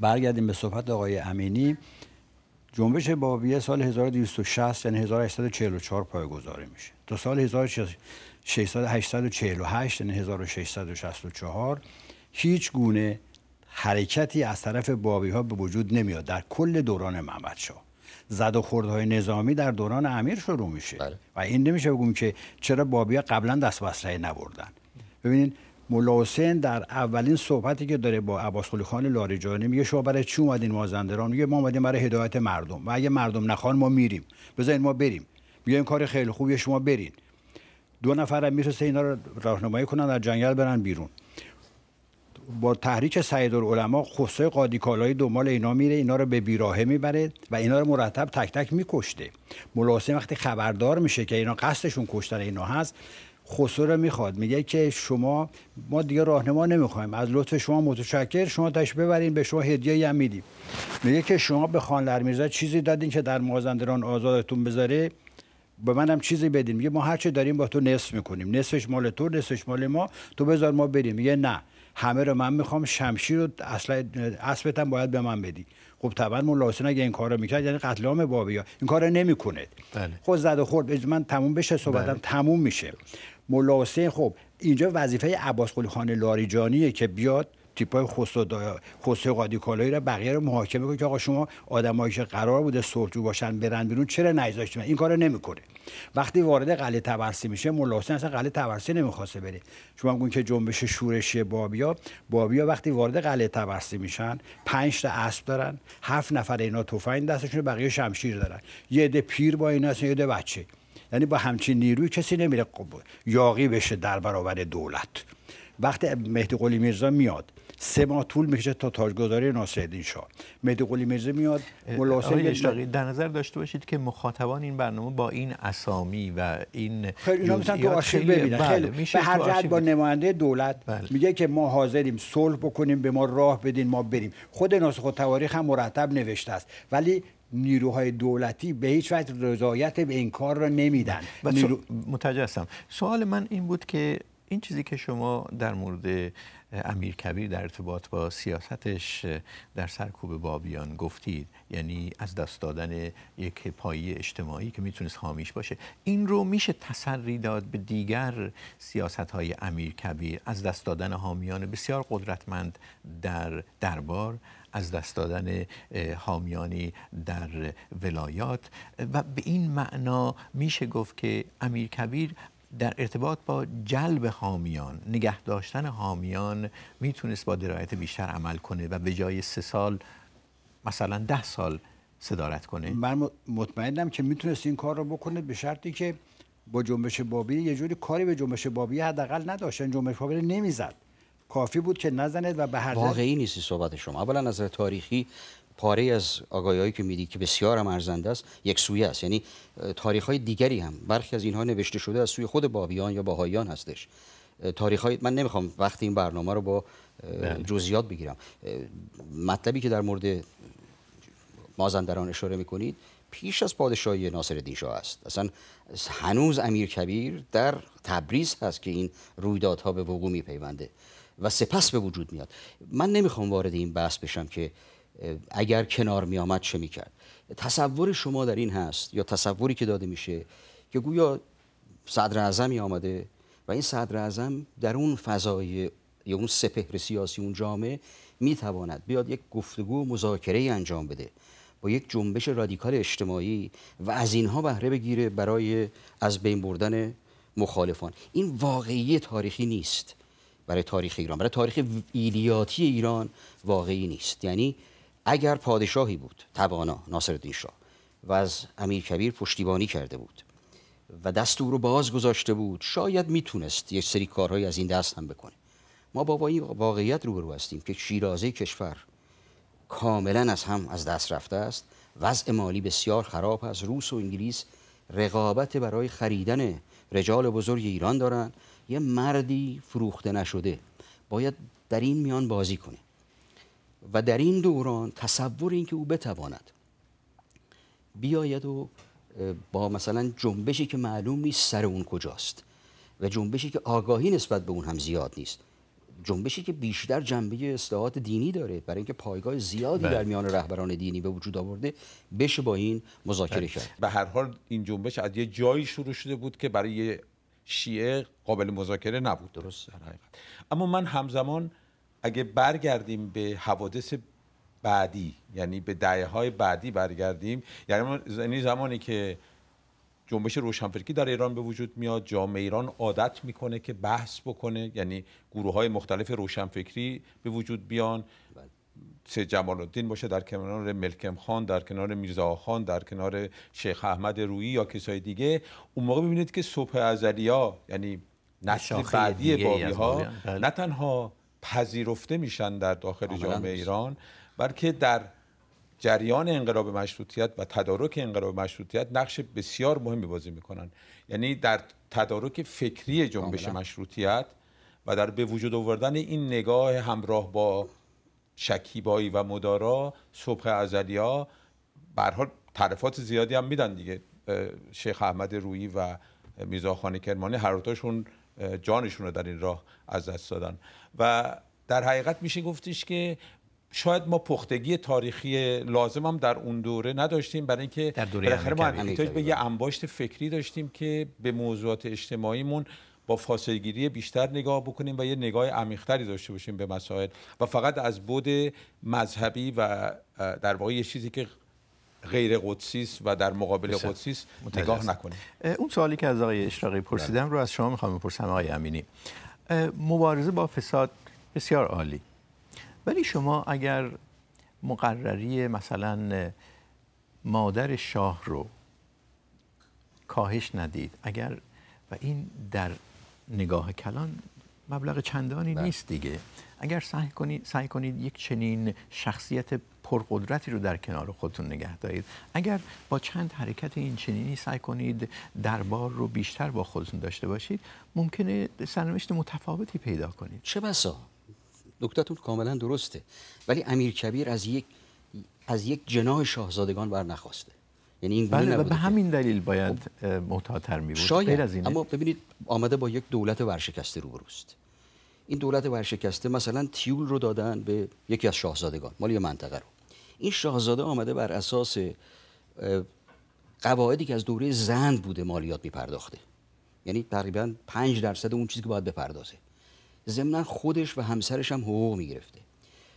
برگردیم به صحبت آقای امینی جنبش بابیه سال 1260 یعنی 1844 پایگذاری میشه تا سال 1648 یعنی 1664 هیچ گونه حرکتی از طرف بابی ها به وجود نمیاد در کل دوران محمد زد و خوردهای نظامی در دوران امیر شروع میشه بله. و این نمیشه بگم که چرا بابی ها قبلا دست بسره نبردن ببینید مولا حسین در اولین صحبتی که داره با عباس خلی خان لاریجانی میگه شما برای چی اومدین مازندران میگه ما اومدیم برای هدایت مردم و اگه مردم نخوان ما میریم بذارین ما بریم میگه این کار خیلی خوبیه شما برین دو نفر میرسه اینا رو راهنمایی کنن در جنگل برن بیرون با تحریک سعید العلماء کالای دو دنبال اینا میره اینا رو به بیراهه میبره و اینا رو مرتب تک تک میکشته ملاسم وقتی خبردار میشه که اینا قصدشون کشتن اینا هست خسرو رو میخواد میگه که شما ما دیگه راهنما نمیخوایم از لطف شما متشکر شما تش ببرین به شما هدیه هم میدیم میگه که شما به خان لرمیرزا چیزی دادین که در مازندران آزادتون بذاره به منم چیزی بدین میگه ما هرچی داریم با تو نصف میکنیم نصفش مال تو نصفش مال ما تو بذار ما بریم میگه نه همه رو من میخوام شمشیر رو اصلا هم باید به من بدی خب طبعا مولا حسین اگه این رو میکرد یعنی قتل عام بابیا این کار نمیکنه بله. خود زد و خورد من تموم بشه صحبتم بله. تموم میشه مولا حسین خب اینجا وظیفه عباس قلی خان لاریجانیه که بیاد تیپای خسرو قادیکالایی را بقیه رو محاکمه کنه که آقا شما آدمایی که قرار بوده سرجو باشن برن بیرون چرا نگذاشتین این کارو نمیکنه وقتی وارد قلعه تبرسی میشه مولا حسین اصلا قلعه تبرسی نمیخواسته بره شما میگن که جنبش شورشی بابیا بابیا وقتی وارد قلعه تبرسی میشن 5 تا اسب دارن هفت نفر اینا تفنگ دستشون بقیه شمشیر دارن یه پیر با اینا یه ده بچه یعنی با همچین نیروی کسی نمیره یاقی بشه در برابر دولت وقتی مهدی قلی میرزا میاد سه ماه طول میکشه تا تاجگذاری ناصرالدین شاه مهدی قلی میرزه میاد ملا اشتاقی در نظر داشته باشید که مخاطبان این برنامه با این اسامی و این خیلی مثلا تو آرشیو خیلی بله، به هر جهت با نماینده دولت بله. میگه که ما حاضریم صلح بکنیم به ما راه بدین ما بریم خود ناسخ تواریخ هم مرتب نوشته است ولی نیروهای دولتی به هیچ وجه رضایت به این کار را نمیدن بله. نیرو... متوجه سوال من این بود که این چیزی که شما در مورد امیر کبیر در ارتباط با سیاستش در سرکوب بابیان گفتید یعنی از دست دادن یک پایی اجتماعی که میتونست حامیش باشه این رو میشه تسری داد به دیگر سیاست های امیر کبیر از دست دادن حامیان بسیار قدرتمند در دربار از دست دادن حامیانی در ولایات و به این معنا میشه گفت که امیر کبیر در ارتباط با جلب حامیان نگه داشتن حامیان میتونست با درایت بیشتر عمل کنه و به جای سه سال مثلا ده سال صدارت کنه من مطمئنم که میتونست این کار رو بکنه به شرطی که با جنبش بابی یه جوری کاری به جنبش بابی حداقل نداشتن جنبش بابی نمیزد کافی بود که نزند و به هر واقعی نیست صحبت شما اولا نظر تاریخی پاره از آگاهی که میدید که بسیار هم ارزنده است یک سوی است یعنی تاریخ های دیگری هم برخی از اینها نوشته شده از سوی خود بابیان یا باهایان هستش تاریخ من نمیخوام وقتی این برنامه رو با بله. جزئیات بگیرم مطلبی که در مورد مازندران اشاره میکنید پیش از پادشاهی ناصر شاه است اصلا هنوز امیر کبیر در تبریز هست که این رویدادها به وقوع میپیونده و سپس به وجود میاد من نمیخوام وارد این بحث بشم که اگر کنار می آمد چه می کرد تصور شما در این هست یا تصوری که داده میشه که گویا صدر می آمده و این صدر اعظم در اون فضای یا اون سپهر سیاسی اون جامعه تواند بیاد یک گفتگو مذاکره ای انجام بده با یک جنبش رادیکال اجتماعی و از اینها بهره بگیره برای از بین بردن مخالفان این واقعی تاریخی نیست برای تاریخ ایران برای تاریخ ایلیاتی ایران واقعی نیست یعنی اگر پادشاهی بود توانا ناصر شاه و از امیر کبیر پشتیبانی کرده بود و دست او رو باز گذاشته بود شاید میتونست یک سری کارهایی از این دست هم بکنه ما با این واقعیت روبرو هستیم که شیرازه کشور کاملا از هم از دست رفته است وضع مالی بسیار خراب است روس و انگلیس رقابت برای خریدن رجال بزرگ ایران دارن یه مردی فروخته نشده باید در این میان بازی کنه و در این دوران تصور که او بتواند بیاید و با مثلا جنبشی که معلوم نیست سر اون کجاست و جنبشی که آگاهی نسبت به اون هم زیاد نیست جنبشی که بیشتر جنبه اصلاحات دینی داره برای اینکه پایگاه زیادی بله. در میان رهبران دینی به وجود آورده بشه با این مذاکره بله. کرد به هر حال این جنبش از یه جایی شروع شده بود که برای شیعه قابل مذاکره نبود درست اما من همزمان اگه برگردیم به حوادث بعدی یعنی به دعیه های بعدی برگردیم یعنی, یعنی زمانی که جنبش روشنفکری در ایران به وجود میاد جامعه ایران عادت میکنه که بحث بکنه یعنی گروه های مختلف روشنفکری به وجود بیان بله. سه جمال الدین باشه در کنار ملکم خان در کنار میرزا خان در کنار شیخ احمد رویی یا کسای دیگه اون موقع ببینید که صبح ازلیا یعنی نسل بعدی بابی ها بله. نه تنها پذیرفته میشن در داخل جامعه ایران بلکه در جریان انقلاب مشروطیت و تدارک انقلاب مشروطیت نقش بسیار مهمی بازی میکنن یعنی در تدارک فکری جنبش مشروطیت و در به وجود آوردن این نگاه همراه با شکیبایی و مدارا صبح ازلیا به حال تعرفات زیادی هم میدن دیگه شیخ احمد رویی و میزاخانه کرمانی هر دوتاشون جانشون رو در این راه از دست دادن و در حقیقت میشه گفتش که شاید ما پختگی تاریخی لازم هم در اون دوره نداشتیم برای اینکه در دوره ما به یه انباشت فکری داشتیم که به موضوعات اجتماعیمون با فاصلگیری بیشتر نگاه بکنیم و یه نگاه عمیقتری داشته باشیم به مسائل و فقط از بود مذهبی و در واقع یه چیزی که غیر قدسی و در مقابل قدسی نگاه نکنیم اون سوالی که از آقای اشراقی بله. پرسیدم رو از شما میخوام بپرسم آقای امینی مبارزه با فساد بسیار عالی ولی شما اگر مقرری مثلا مادر شاه رو کاهش ندید اگر و این در نگاه کلان مبلغ چندانی بله. نیست دیگه اگر سعی کنید سعی کنید یک چنین شخصیت پرقدرتی رو در کنار خودتون نگه دارید اگر با چند حرکت این چنینی سعی کنید دربار رو بیشتر با خودتون داشته باشید ممکنه سرنوشت متفاوتی پیدا کنید چه بسا نکتتون کاملا درسته ولی امیر کبیر از یک از یک جناه شاهزادگان بر نخواسته یعنی این بله، به همین دلیل خب. باید محتاط‌تر می بود از اما ببینید آمده با یک دولت ورشکسته روبروست این دولت ورشکسته مثلا تیول رو دادن به یکی از شاهزادگان مالی یه منطقه رو این شاهزاده آمده بر اساس قواعدی که از دوره زند بوده مالیات میپرداخته یعنی تقریبا پنج درصد اون چیزی که باید بپردازه ضمنا خودش و همسرش هم حقوق میگرفته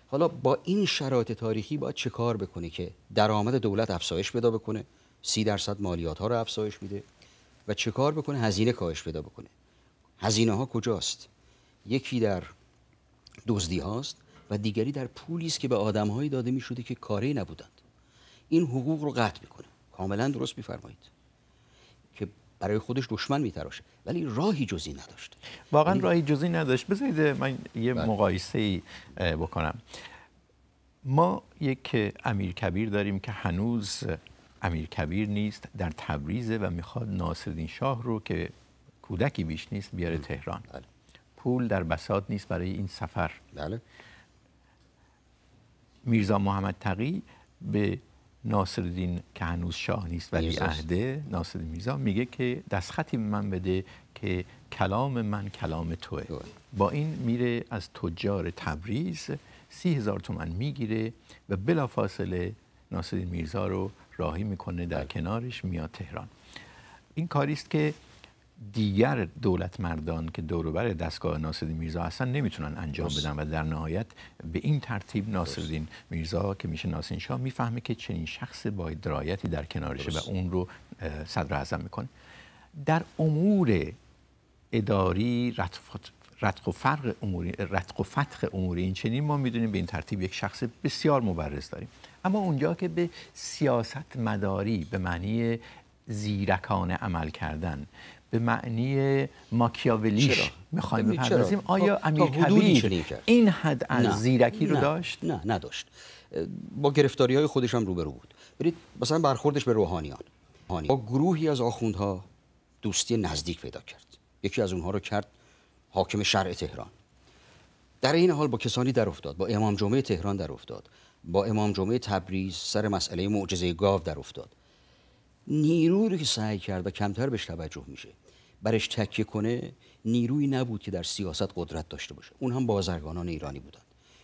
حالا با این شرایط تاریخی باید چه کار بکنه که درآمد دولت افزایش پیدا بکنه سی درصد مالیات ها رو افزایش میده و چه کار بکنه هزینه کاهش پیدا بکنه هزینه ها کجاست یکی در دزدی هاست و دیگری در پولی که به آدمهایی داده می شده که کاری نبودند این حقوق رو قطع میکنه کاملا درست میفرمایید که برای خودش دشمن میتراشه ولی راهی جزی نداشت واقعا یعنی راهی جزی نداشت بذارید من یه بله. مقایسه ای بکنم ما یک امیر کبیر داریم که هنوز امیر کبیر نیست در تبریزه و میخواد ناصرالدین شاه رو که کودکی بیش نیست بیاره تهران بله. پول در بساط نیست برای این سفر بله. میرزا محمد تقی به ناصرالدین که هنوز شاه نیست ولی عهده دین میرزا میگه که دست به من بده که کلام من کلام توه با این میره از تجار تبریز سی هزار تومن میگیره و بلافاصله دین میرزا رو راهی میکنه در بله. کنارش میاد تهران این کاریست که دیگر دولت مردان که دوروبر دستگاه ناصرالدین میرزا هستن نمیتونن انجام بدن و در نهایت به این ترتیب ناصرالدین میرزا که میشه ناصرالدین شاه میفهمه که چنین شخص با درایتی در کنارشه و اون رو صدر اعظم میکنه در امور اداری رتق و فرق اموری رتق و اموری این چنین ما میدونیم به این ترتیب یک شخص بسیار مبرز داریم اما اونجا که به سیاست مداری به معنی زیرکانه عمل کردن به معنی ماکیاولیش میخوایم بپردازیم خب، آیا خب، امیر کبیر این حد از زیرکی رو داشت؟ نه نداشت با گرفتاری های خودش هم روبرو بود برید مثلا برخوردش به روحانیان با گروهی از آخوندها دوستی نزدیک پیدا کرد یکی از اونها رو کرد حاکم شرع تهران در این حال با کسانی در افتاد با امام جمعه تهران در افتاد با امام جمعه تبریز سر مسئله معجزه گاو در نیرویی رو که سعی کرده کمتر بهش توجه میشه برش تکیه کنه نیرویی نبود که در سیاست قدرت داشته باشه اون هم بازرگانان ایرانی بودن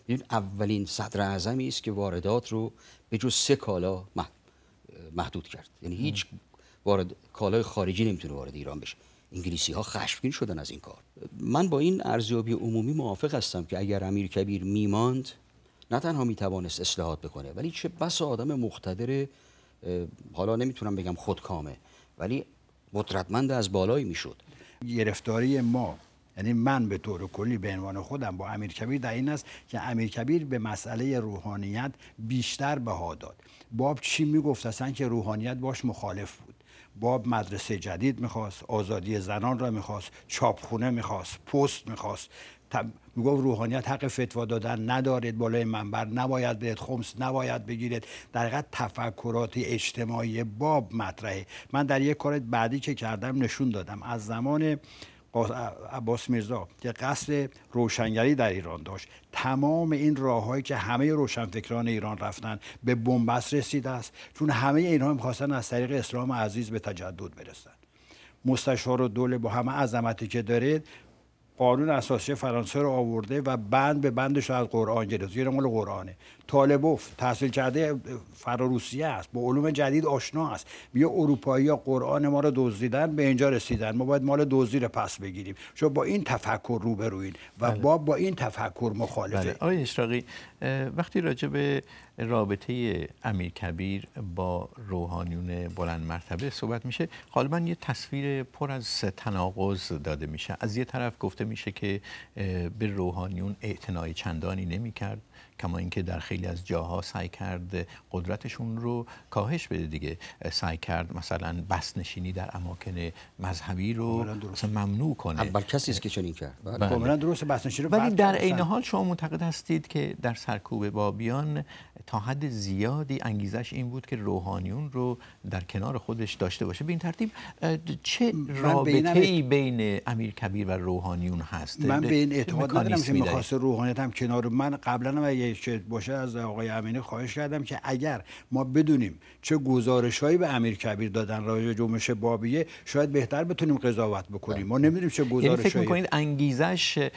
این اولین صدر اعظمی است که واردات رو به جز سه کالا محدود کرد یعنی هیچ وارد کالای خارجی نمیتونه وارد ایران بشه انگلیسی ها خشمگین شدن از این کار من با این ارزیابی عمومی موافق هستم که اگر امیر کبیر میماند نه تنها میتوانست اصلاحات بکنه ولی چه بسا آدم مقتدر حالا نمیتونم بگم خودکامه ولی قدرتمند از بالایی میشد گرفتاری ما یعنی من به طور کلی به عنوان خودم با امیرکبیر در این است که امیر به مسئله روحانیت بیشتر بها داد باب چی میگفت اصلا که روحانیت باش مخالف بود باب مدرسه جدید میخواست آزادی زنان را میخواست چاپخونه میخواست پست میخواست میگفت روحانیت حق فتوا دادن ندارید بالای منبر نباید برید خمس نباید بگیرید در حقیقت تفکرات اجتماعی باب مطرحه من در یک کار بعدی که کردم نشون دادم از زمان عباس میرزا که قصر روشنگری در ایران داشت تمام این راههایی که همه روشنفکران ایران رفتن به بنبست رسیده است چون همه اینها میخواستن از طریق اسلام عزیز به تجدد برسند مستشار و دوله با همه عظمتی که دارید قانون اساسی فرانسه رو آورده و بند به بندش از قرآن گرفته یه مال قرآنه طالبوف تحصیل کرده فراروسیه است با علوم جدید آشنا است بیا اروپایی یا قرآن ما رو دزدیدن به اینجا رسیدن ما باید مال دزدی رو پس بگیریم شما با این تفکر روبروید و بله. با با این تفکر مخالفه بله. آقای اشراقی وقتی راجع به رابطه امیر کبیر با روحانیون بلند مرتبه صحبت میشه غالبا یه تصویر پر از تناقض داده میشه از یه طرف گفته میشه که به روحانیون اعتنای چندانی نمیکرد کما اینکه در خیلی از جاها سعی کرد قدرتشون رو کاهش بده دیگه سعی کرد مثلا بس در اماکن مذهبی رو مثلا ممنوع کنه اول کسی است که چنین کرد بله. بله. کاملا درست بس ولی در عین حال شما معتقد هستید که در سرکوب بابیان تا حد زیادی انگیزش این بود که روحانیون رو در کنار خودش داشته باشه به این ترتیب چه رابطه ای بین امیر کبیر و روحانیون هست من به این اعتماد ندارم که میخواست روحانیت هم کنار من قبلا هم که باشه از آقای امینی خواهش کردم که اگر ما بدونیم چه گزارش هایی به امیر کبیر دادن راجع جنبش بابیه شاید بهتر بتونیم قضاوت بکنیم ما نمیدونیم چه گزارش یعنی فکر میکنید انگیزش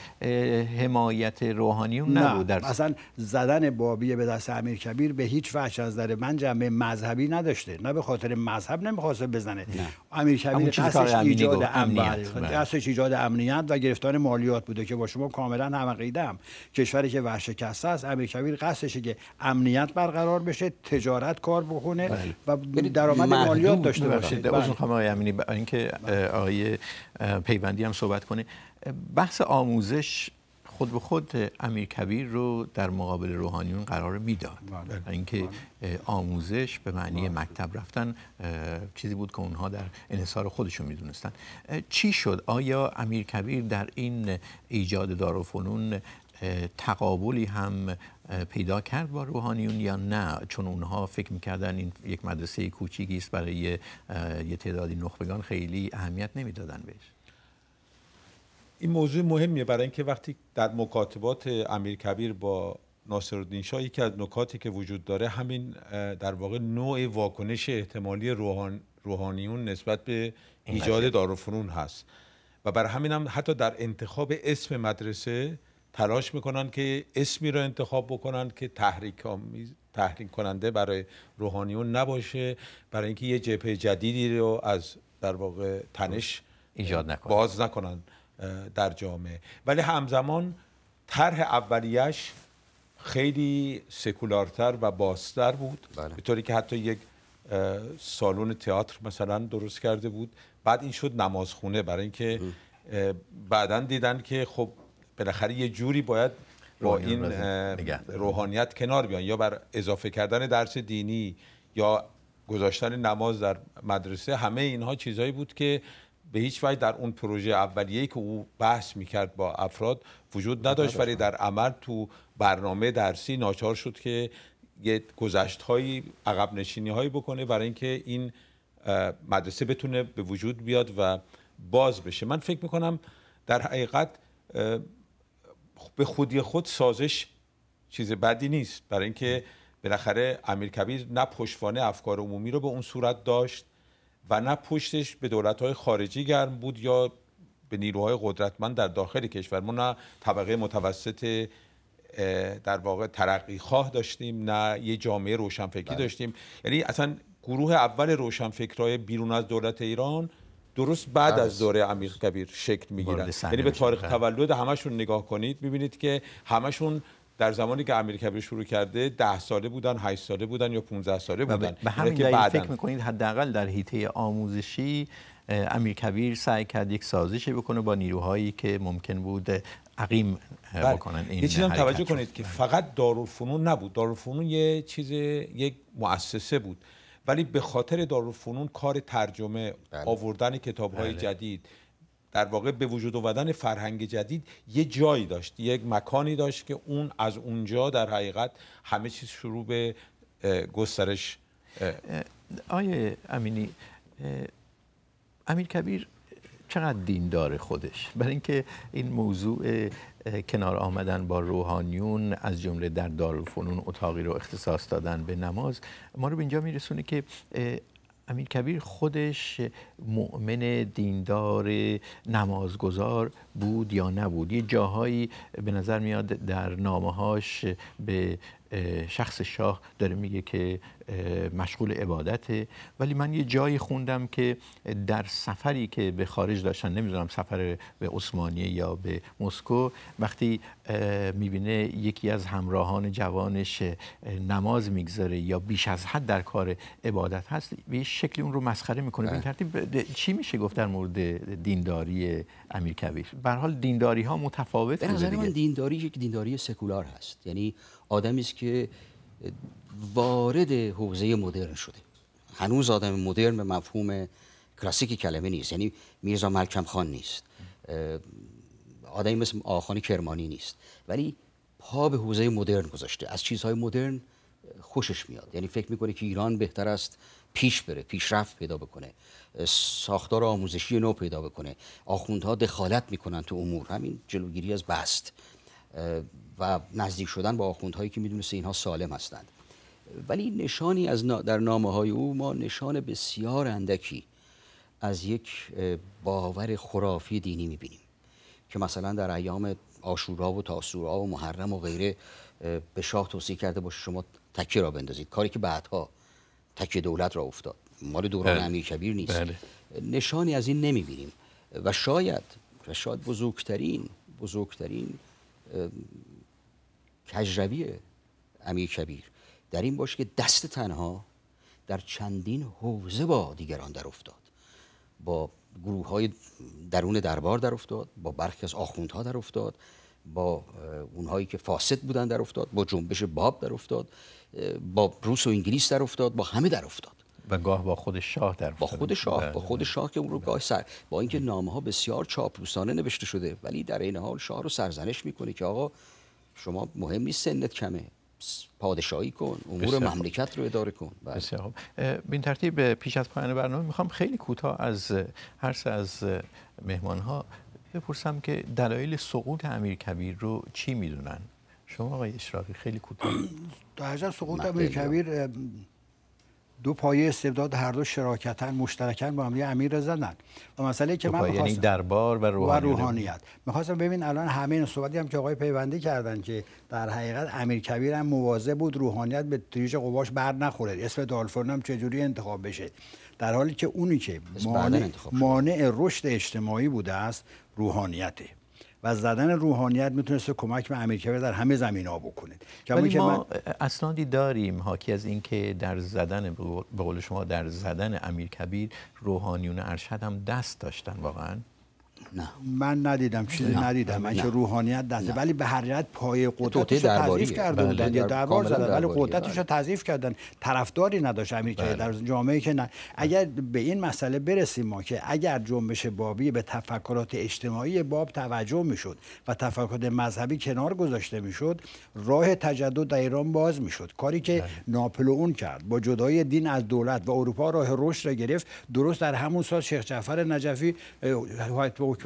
حمایت روحانیون نبود در اصلا زدن بابیه به دست امیر کبیر به هیچ وجه از نظر من جنبه مذهبی نداشته نه به خاطر مذهب نمیخواسته بزنه نه. امیر کبیر ایجاد امنیت خب، بله. ایجاد امنیت و گرفتار مالیات بوده که با شما کاملا هم کشوری که ورشکسته است امیر کبیر قصدشه که امنیت برقرار بشه تجارت کار بخونه بله. و درآمد مالیات داشته باشه بله. از آقای امینی اینکه آقای پیوندی هم صحبت کنه بحث آموزش خود به خود امیر کبیر رو در مقابل روحانیون قرار میداد بله. اینکه آموزش به معنی مکتب رفتن چیزی بود که اونها در انحصار خودشون میدونستن چی شد آیا امیر کبیر در این ایجاد دارالفنون تقابلی هم پیدا کرد با روحانیون یا نه چون اونها فکر میکردن این یک مدرسه کوچیکی است برای یه تعدادی نخبگان خیلی اهمیت نمیدادن بهش این موضوع مهمیه برای اینکه وقتی در مکاتبات کبیر با ناصرالدین شاه یکی از نکاتی که وجود داره همین در واقع نوع واکنش احتمالی روحانیون نسبت به ایجاد دارالفنون هست و برای همین هم حتی در انتخاب اسم مدرسه تلاش میکنن که اسمی رو انتخاب بکنن که تحریک کننده برای روحانیون نباشه برای اینکه یه جبهه جدیدی رو از در واقع تنش ایجاد نکنن. باز نکنن در جامعه ولی همزمان طرح اولیش خیلی سکولارتر و باستر بود بله. به طوری که حتی یک سالن تئاتر مثلا درست کرده بود بعد این شد نمازخونه برای اینکه بعدا دیدن که خب بالاخره یه جوری باید با این روحانیت کنار بیان یا بر اضافه کردن درس دینی یا گذاشتن نماز در مدرسه همه اینها چیزهایی بود که به هیچ وجه در اون پروژه اولیه‌ای که او بحث میکرد با افراد وجود نداشت ولی در عمل تو برنامه درسی ناچار شد که یه گذشت هایی نشینی هایی بکنه برای اینکه این مدرسه بتونه به وجود بیاد و باز بشه من فکر میکنم در حقیقت به خودی خود سازش چیز بدی نیست برای اینکه بالاخره کبیر نه پشتوانه افکار عمومی رو به اون صورت داشت و نه پشتش به دولت‌های خارجی گرم بود یا به نیروهای قدرتمند در داخل کشور ما نه طبقه متوسط در واقع ترقی خواه داشتیم نه یه جامعه روشنفکری بله. داشتیم یعنی اصلا گروه اول روشنفکرهای بیرون از دولت ایران درست بعد از دوره امیر کبیر شکل میگیرن یعنی به تاریخ خب. تولد همشون نگاه کنید میبینید که همشون در زمانی که امیر کبیر شروع کرده ده ساله بودن 8 ساله بودن یا 15 ساله بودن به همین یعنی دلیل فکر میکنید حداقل در حیطه آموزشی امیر کبیر سعی کرد یک سازشی بکنه با نیروهایی که ممکن بود عقیم بله. بکنن این یه چیزی هم توجه کنید که بله. فقط دارالفنون نبود دارالفنون یه چیز یک مؤسسه بود ولی به خاطر دارالفنون کار ترجمه بله. آوردن کتاب های بله. جدید در واقع به وجود آوردن فرهنگ جدید یه جایی داشت یک مکانی داشت که اون از اونجا در حقیقت همه چیز شروع به گسترش آیه امینی امیر کبیر چقدر دین داره خودش برای اینکه این موضوع کنار آمدن با روحانیون از جمله در دارالفنون اتاقی رو اختصاص دادن به نماز ما رو به اینجا میرسونه که امیر کبیر خودش مؤمن دیندار نمازگزار بود یا نبود یه جاهایی به نظر میاد در نامه به شخص شاه داره میگه که مشغول عبادته ولی من یه جایی خوندم که در سفری که به خارج داشتن نمیدونم سفر به عثمانیه یا به مسکو وقتی میبینه یکی از همراهان جوانش نماز میگذاره یا بیش از حد در کار عبادت هست به شکلی اون رو مسخره میکنه به این بله. ترتیب چی میشه گفت در مورد دینداری امیر کبیر به حال دینداری ها متفاوت به دینداری یک دینداری سکولار هست یعنی آدمی است که وارد حوزه مدرن شده هنوز آدم مدرن به مفهوم کلاسیکی کلمه نیست یعنی میرزا ملکم خان نیست آدمی مثل آخانی کرمانی نیست ولی پا به حوزه مدرن گذاشته از چیزهای مدرن خوشش میاد یعنی فکر میکنه که ایران بهتر است پیش بره پیشرفت پیدا بکنه ساختار آموزشی نو پیدا بکنه آخوندها دخالت میکنن تو امور همین جلوگیری از بست و نزدیک شدن با آخوندهایی که میدونست اینها سالم هستند ولی نشانی از در نامه های او ما نشان بسیار اندکی از یک باور خرافی دینی میبینیم که مثلا در ایام آشورا و تاسورا و محرم و غیره به شاه توصیه کرده باشه شما تکیه را بندازید کاری که بعدها تکی دولت را افتاد مال دوران بله. امیر کبیر نیست بله. نشانی از این نمیبینیم و شاید و شاید بزرگترین بزرگترین کجروی امیر کبیر در این باش که دست تنها در چندین حوزه با دیگران در افتاد با گروه های درون دربار در افتاد با برخی از آخوندها در افتاد با اونهایی که فاسد بودن در افتاد با جنبش باب در افتاد با روس و انگلیس در افتاد با همه در افتاد و گاه با خود شاه در با خود شاه با خود بله. شاه که اون رو بله. سر با اینکه بله. نامه ها بسیار چاپلوسانه نوشته شده ولی در این حال شاه رو سرزنش میکنه که آقا شما مهم نیست سنت کمه پادشاهی کن امور مملکت رو اداره کن بله. بسیار خوب بین ترتیب پیش از پایان برنامه میخوام خیلی کوتاه از هر سه از مهمان ها بپرسم که دلایل سقوط امیر کبیر رو چی میدونن شما آقای اشراقی خیلی کوتاه در سقوط امیر کبیر دو پایه استبداد هر دو شراکتا مشترکاً با هم امیر زدن و مسئله که من یعنی می‌خواستم یعنی دربار و روحانیت, روحانیت. می‌خواستم ببین الان همه این صحبتی هم که آقای پیوندی کردن که در حقیقت امیر کبیر هم مواظب بود روحانیت به تریج قواش بر نخوره اسم دالفورن هم چجوری انتخاب بشه در حالی که اونی که مانع, مانع رشد اجتماعی بوده است روحانیته و زدن روحانیت میتونسته کمک به امریکا در همه زمین ها بکنه ولی که ما من... اسنادی داریم حاکی از اینکه در زدن به قول شما در زدن امیر روحانیون ارشد هم دست داشتن واقعا من ندیدم چیزی ندیدم من که روحانیت دسته ولی به هر پای قدرتش رو تضعیف کرده بله، بودن یا دربار زدن ولی قدرتش رو آره. کردن طرفداری نداشت بله. در جامعه که نه بله. اگر به این مسئله برسیم ما که اگر جنبش بابی به تفکرات اجتماعی باب توجه میشد و تفکرات مذهبی کنار گذاشته میشد راه تجدد در ایران باز میشد کاری که ناپلئون کرد با جدای دین از دولت و اروپا راه رشد را گرفت درست در همون سال شیخ جعفر نجفی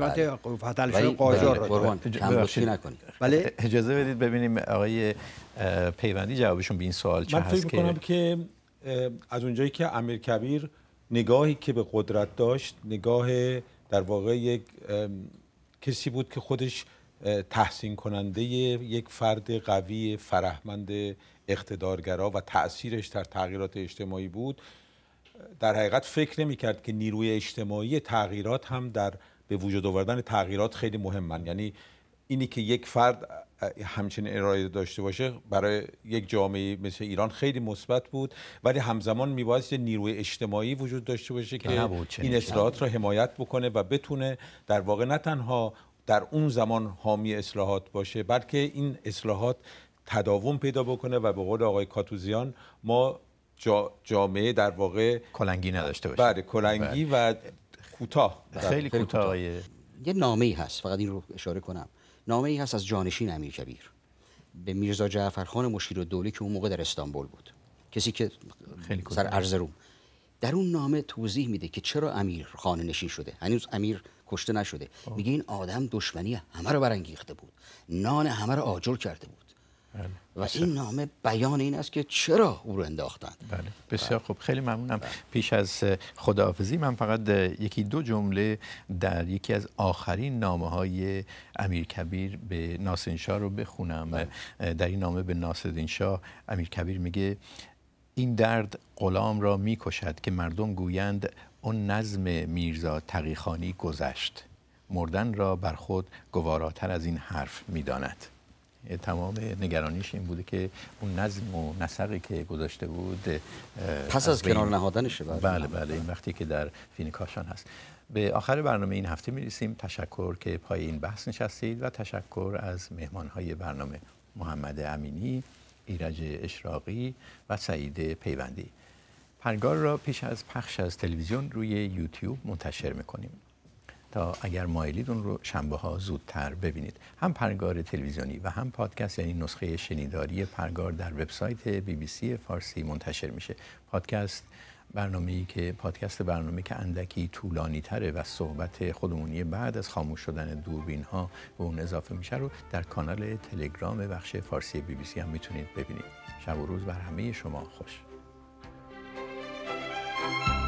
حکمت فتل قاجار بله اجازه بدید ببینیم آقای پیوندی جوابشون به این سوال چه من فکر میکنم که از اونجایی که کبیر نگاهی که به قدرت داشت نگاه در واقع یک کسی بود که خودش تحسین کننده یک فرد قوی فرهمند اقتدارگرا و تاثیرش در تغییرات اجتماعی بود در حقیقت فکر نمیکرد که نیروی اجتماعی تغییرات هم در به وجود آوردن تغییرات خیلی مهمن یعنی اینی که یک فرد همچنین ارائه داشته باشه برای یک جامعه مثل ایران خیلی مثبت بود ولی همزمان میباید یه نیروی اجتماعی وجود داشته باشه که این اصلاحات را حمایت بکنه و بتونه در واقع نه تنها در اون زمان حامی اصلاحات باشه بلکه این اصلاحات تداوم پیدا بکنه و به قول آقای کاتوزیان ما جامعه در واقع کلنگی نداشته باشه بله کلنگی بله. و کوتاه خیلی کوتاه یه نامه ای هست فقط این رو اشاره کنم نامه ای هست از جانشین امیر کبیر به میرزا جعفرخان مشیر و دوله که اون موقع در استانبول بود کسی که خیلی سر عرض روم در اون نامه توضیح میده که چرا امیر خانه نشین شده هنوز امیر کشته نشده خب. میگه این آدم دشمنی همه رو برانگیخته بود نان همه رو آجر کرده بود بله. و این نامه بیان این است که چرا او رو انداختن بله بسیار بله. خوب خیلی ممنونم بله. پیش از خداحافظی من فقط یکی دو جمله در یکی از آخرین نامه های امیر کبیر به ناصرالدین رو بخونم بله. در این نامه به ناصرالدین امیر کبیر میگه این درد غلام را میکشد که مردم گویند اون نظم میرزا تقیخانی گذشت مردن را بر خود گواراتر از این حرف میداند تمام نگرانیش این بوده که اون نظم و نسقی که گذاشته بود پس از, کنار نهادنش بله بله, بله این وقتی که در کاشان هست به آخر برنامه این هفته میرسیم تشکر که پای این بحث نشستید و تشکر از مهمانهای برنامه محمد امینی ایرج اشراقی و سعید پیوندی پرگار را پیش از پخش از تلویزیون روی یوتیوب منتشر میکنیم تا اگر مایلید اون رو شنبه ها زودتر ببینید هم پرگار تلویزیونی و هم پادکست یعنی نسخه شنیداری پرگار در وبسایت بی بی سی فارسی منتشر میشه پادکست برنامه که پادکست برنامه که اندکی طولانی تره و صحبت خودمونی بعد از خاموش شدن دوربین ها به اون اضافه میشه رو در کانال تلگرام بخش فارسی بی بی سی هم میتونید ببینید شب و روز بر همه شما خوش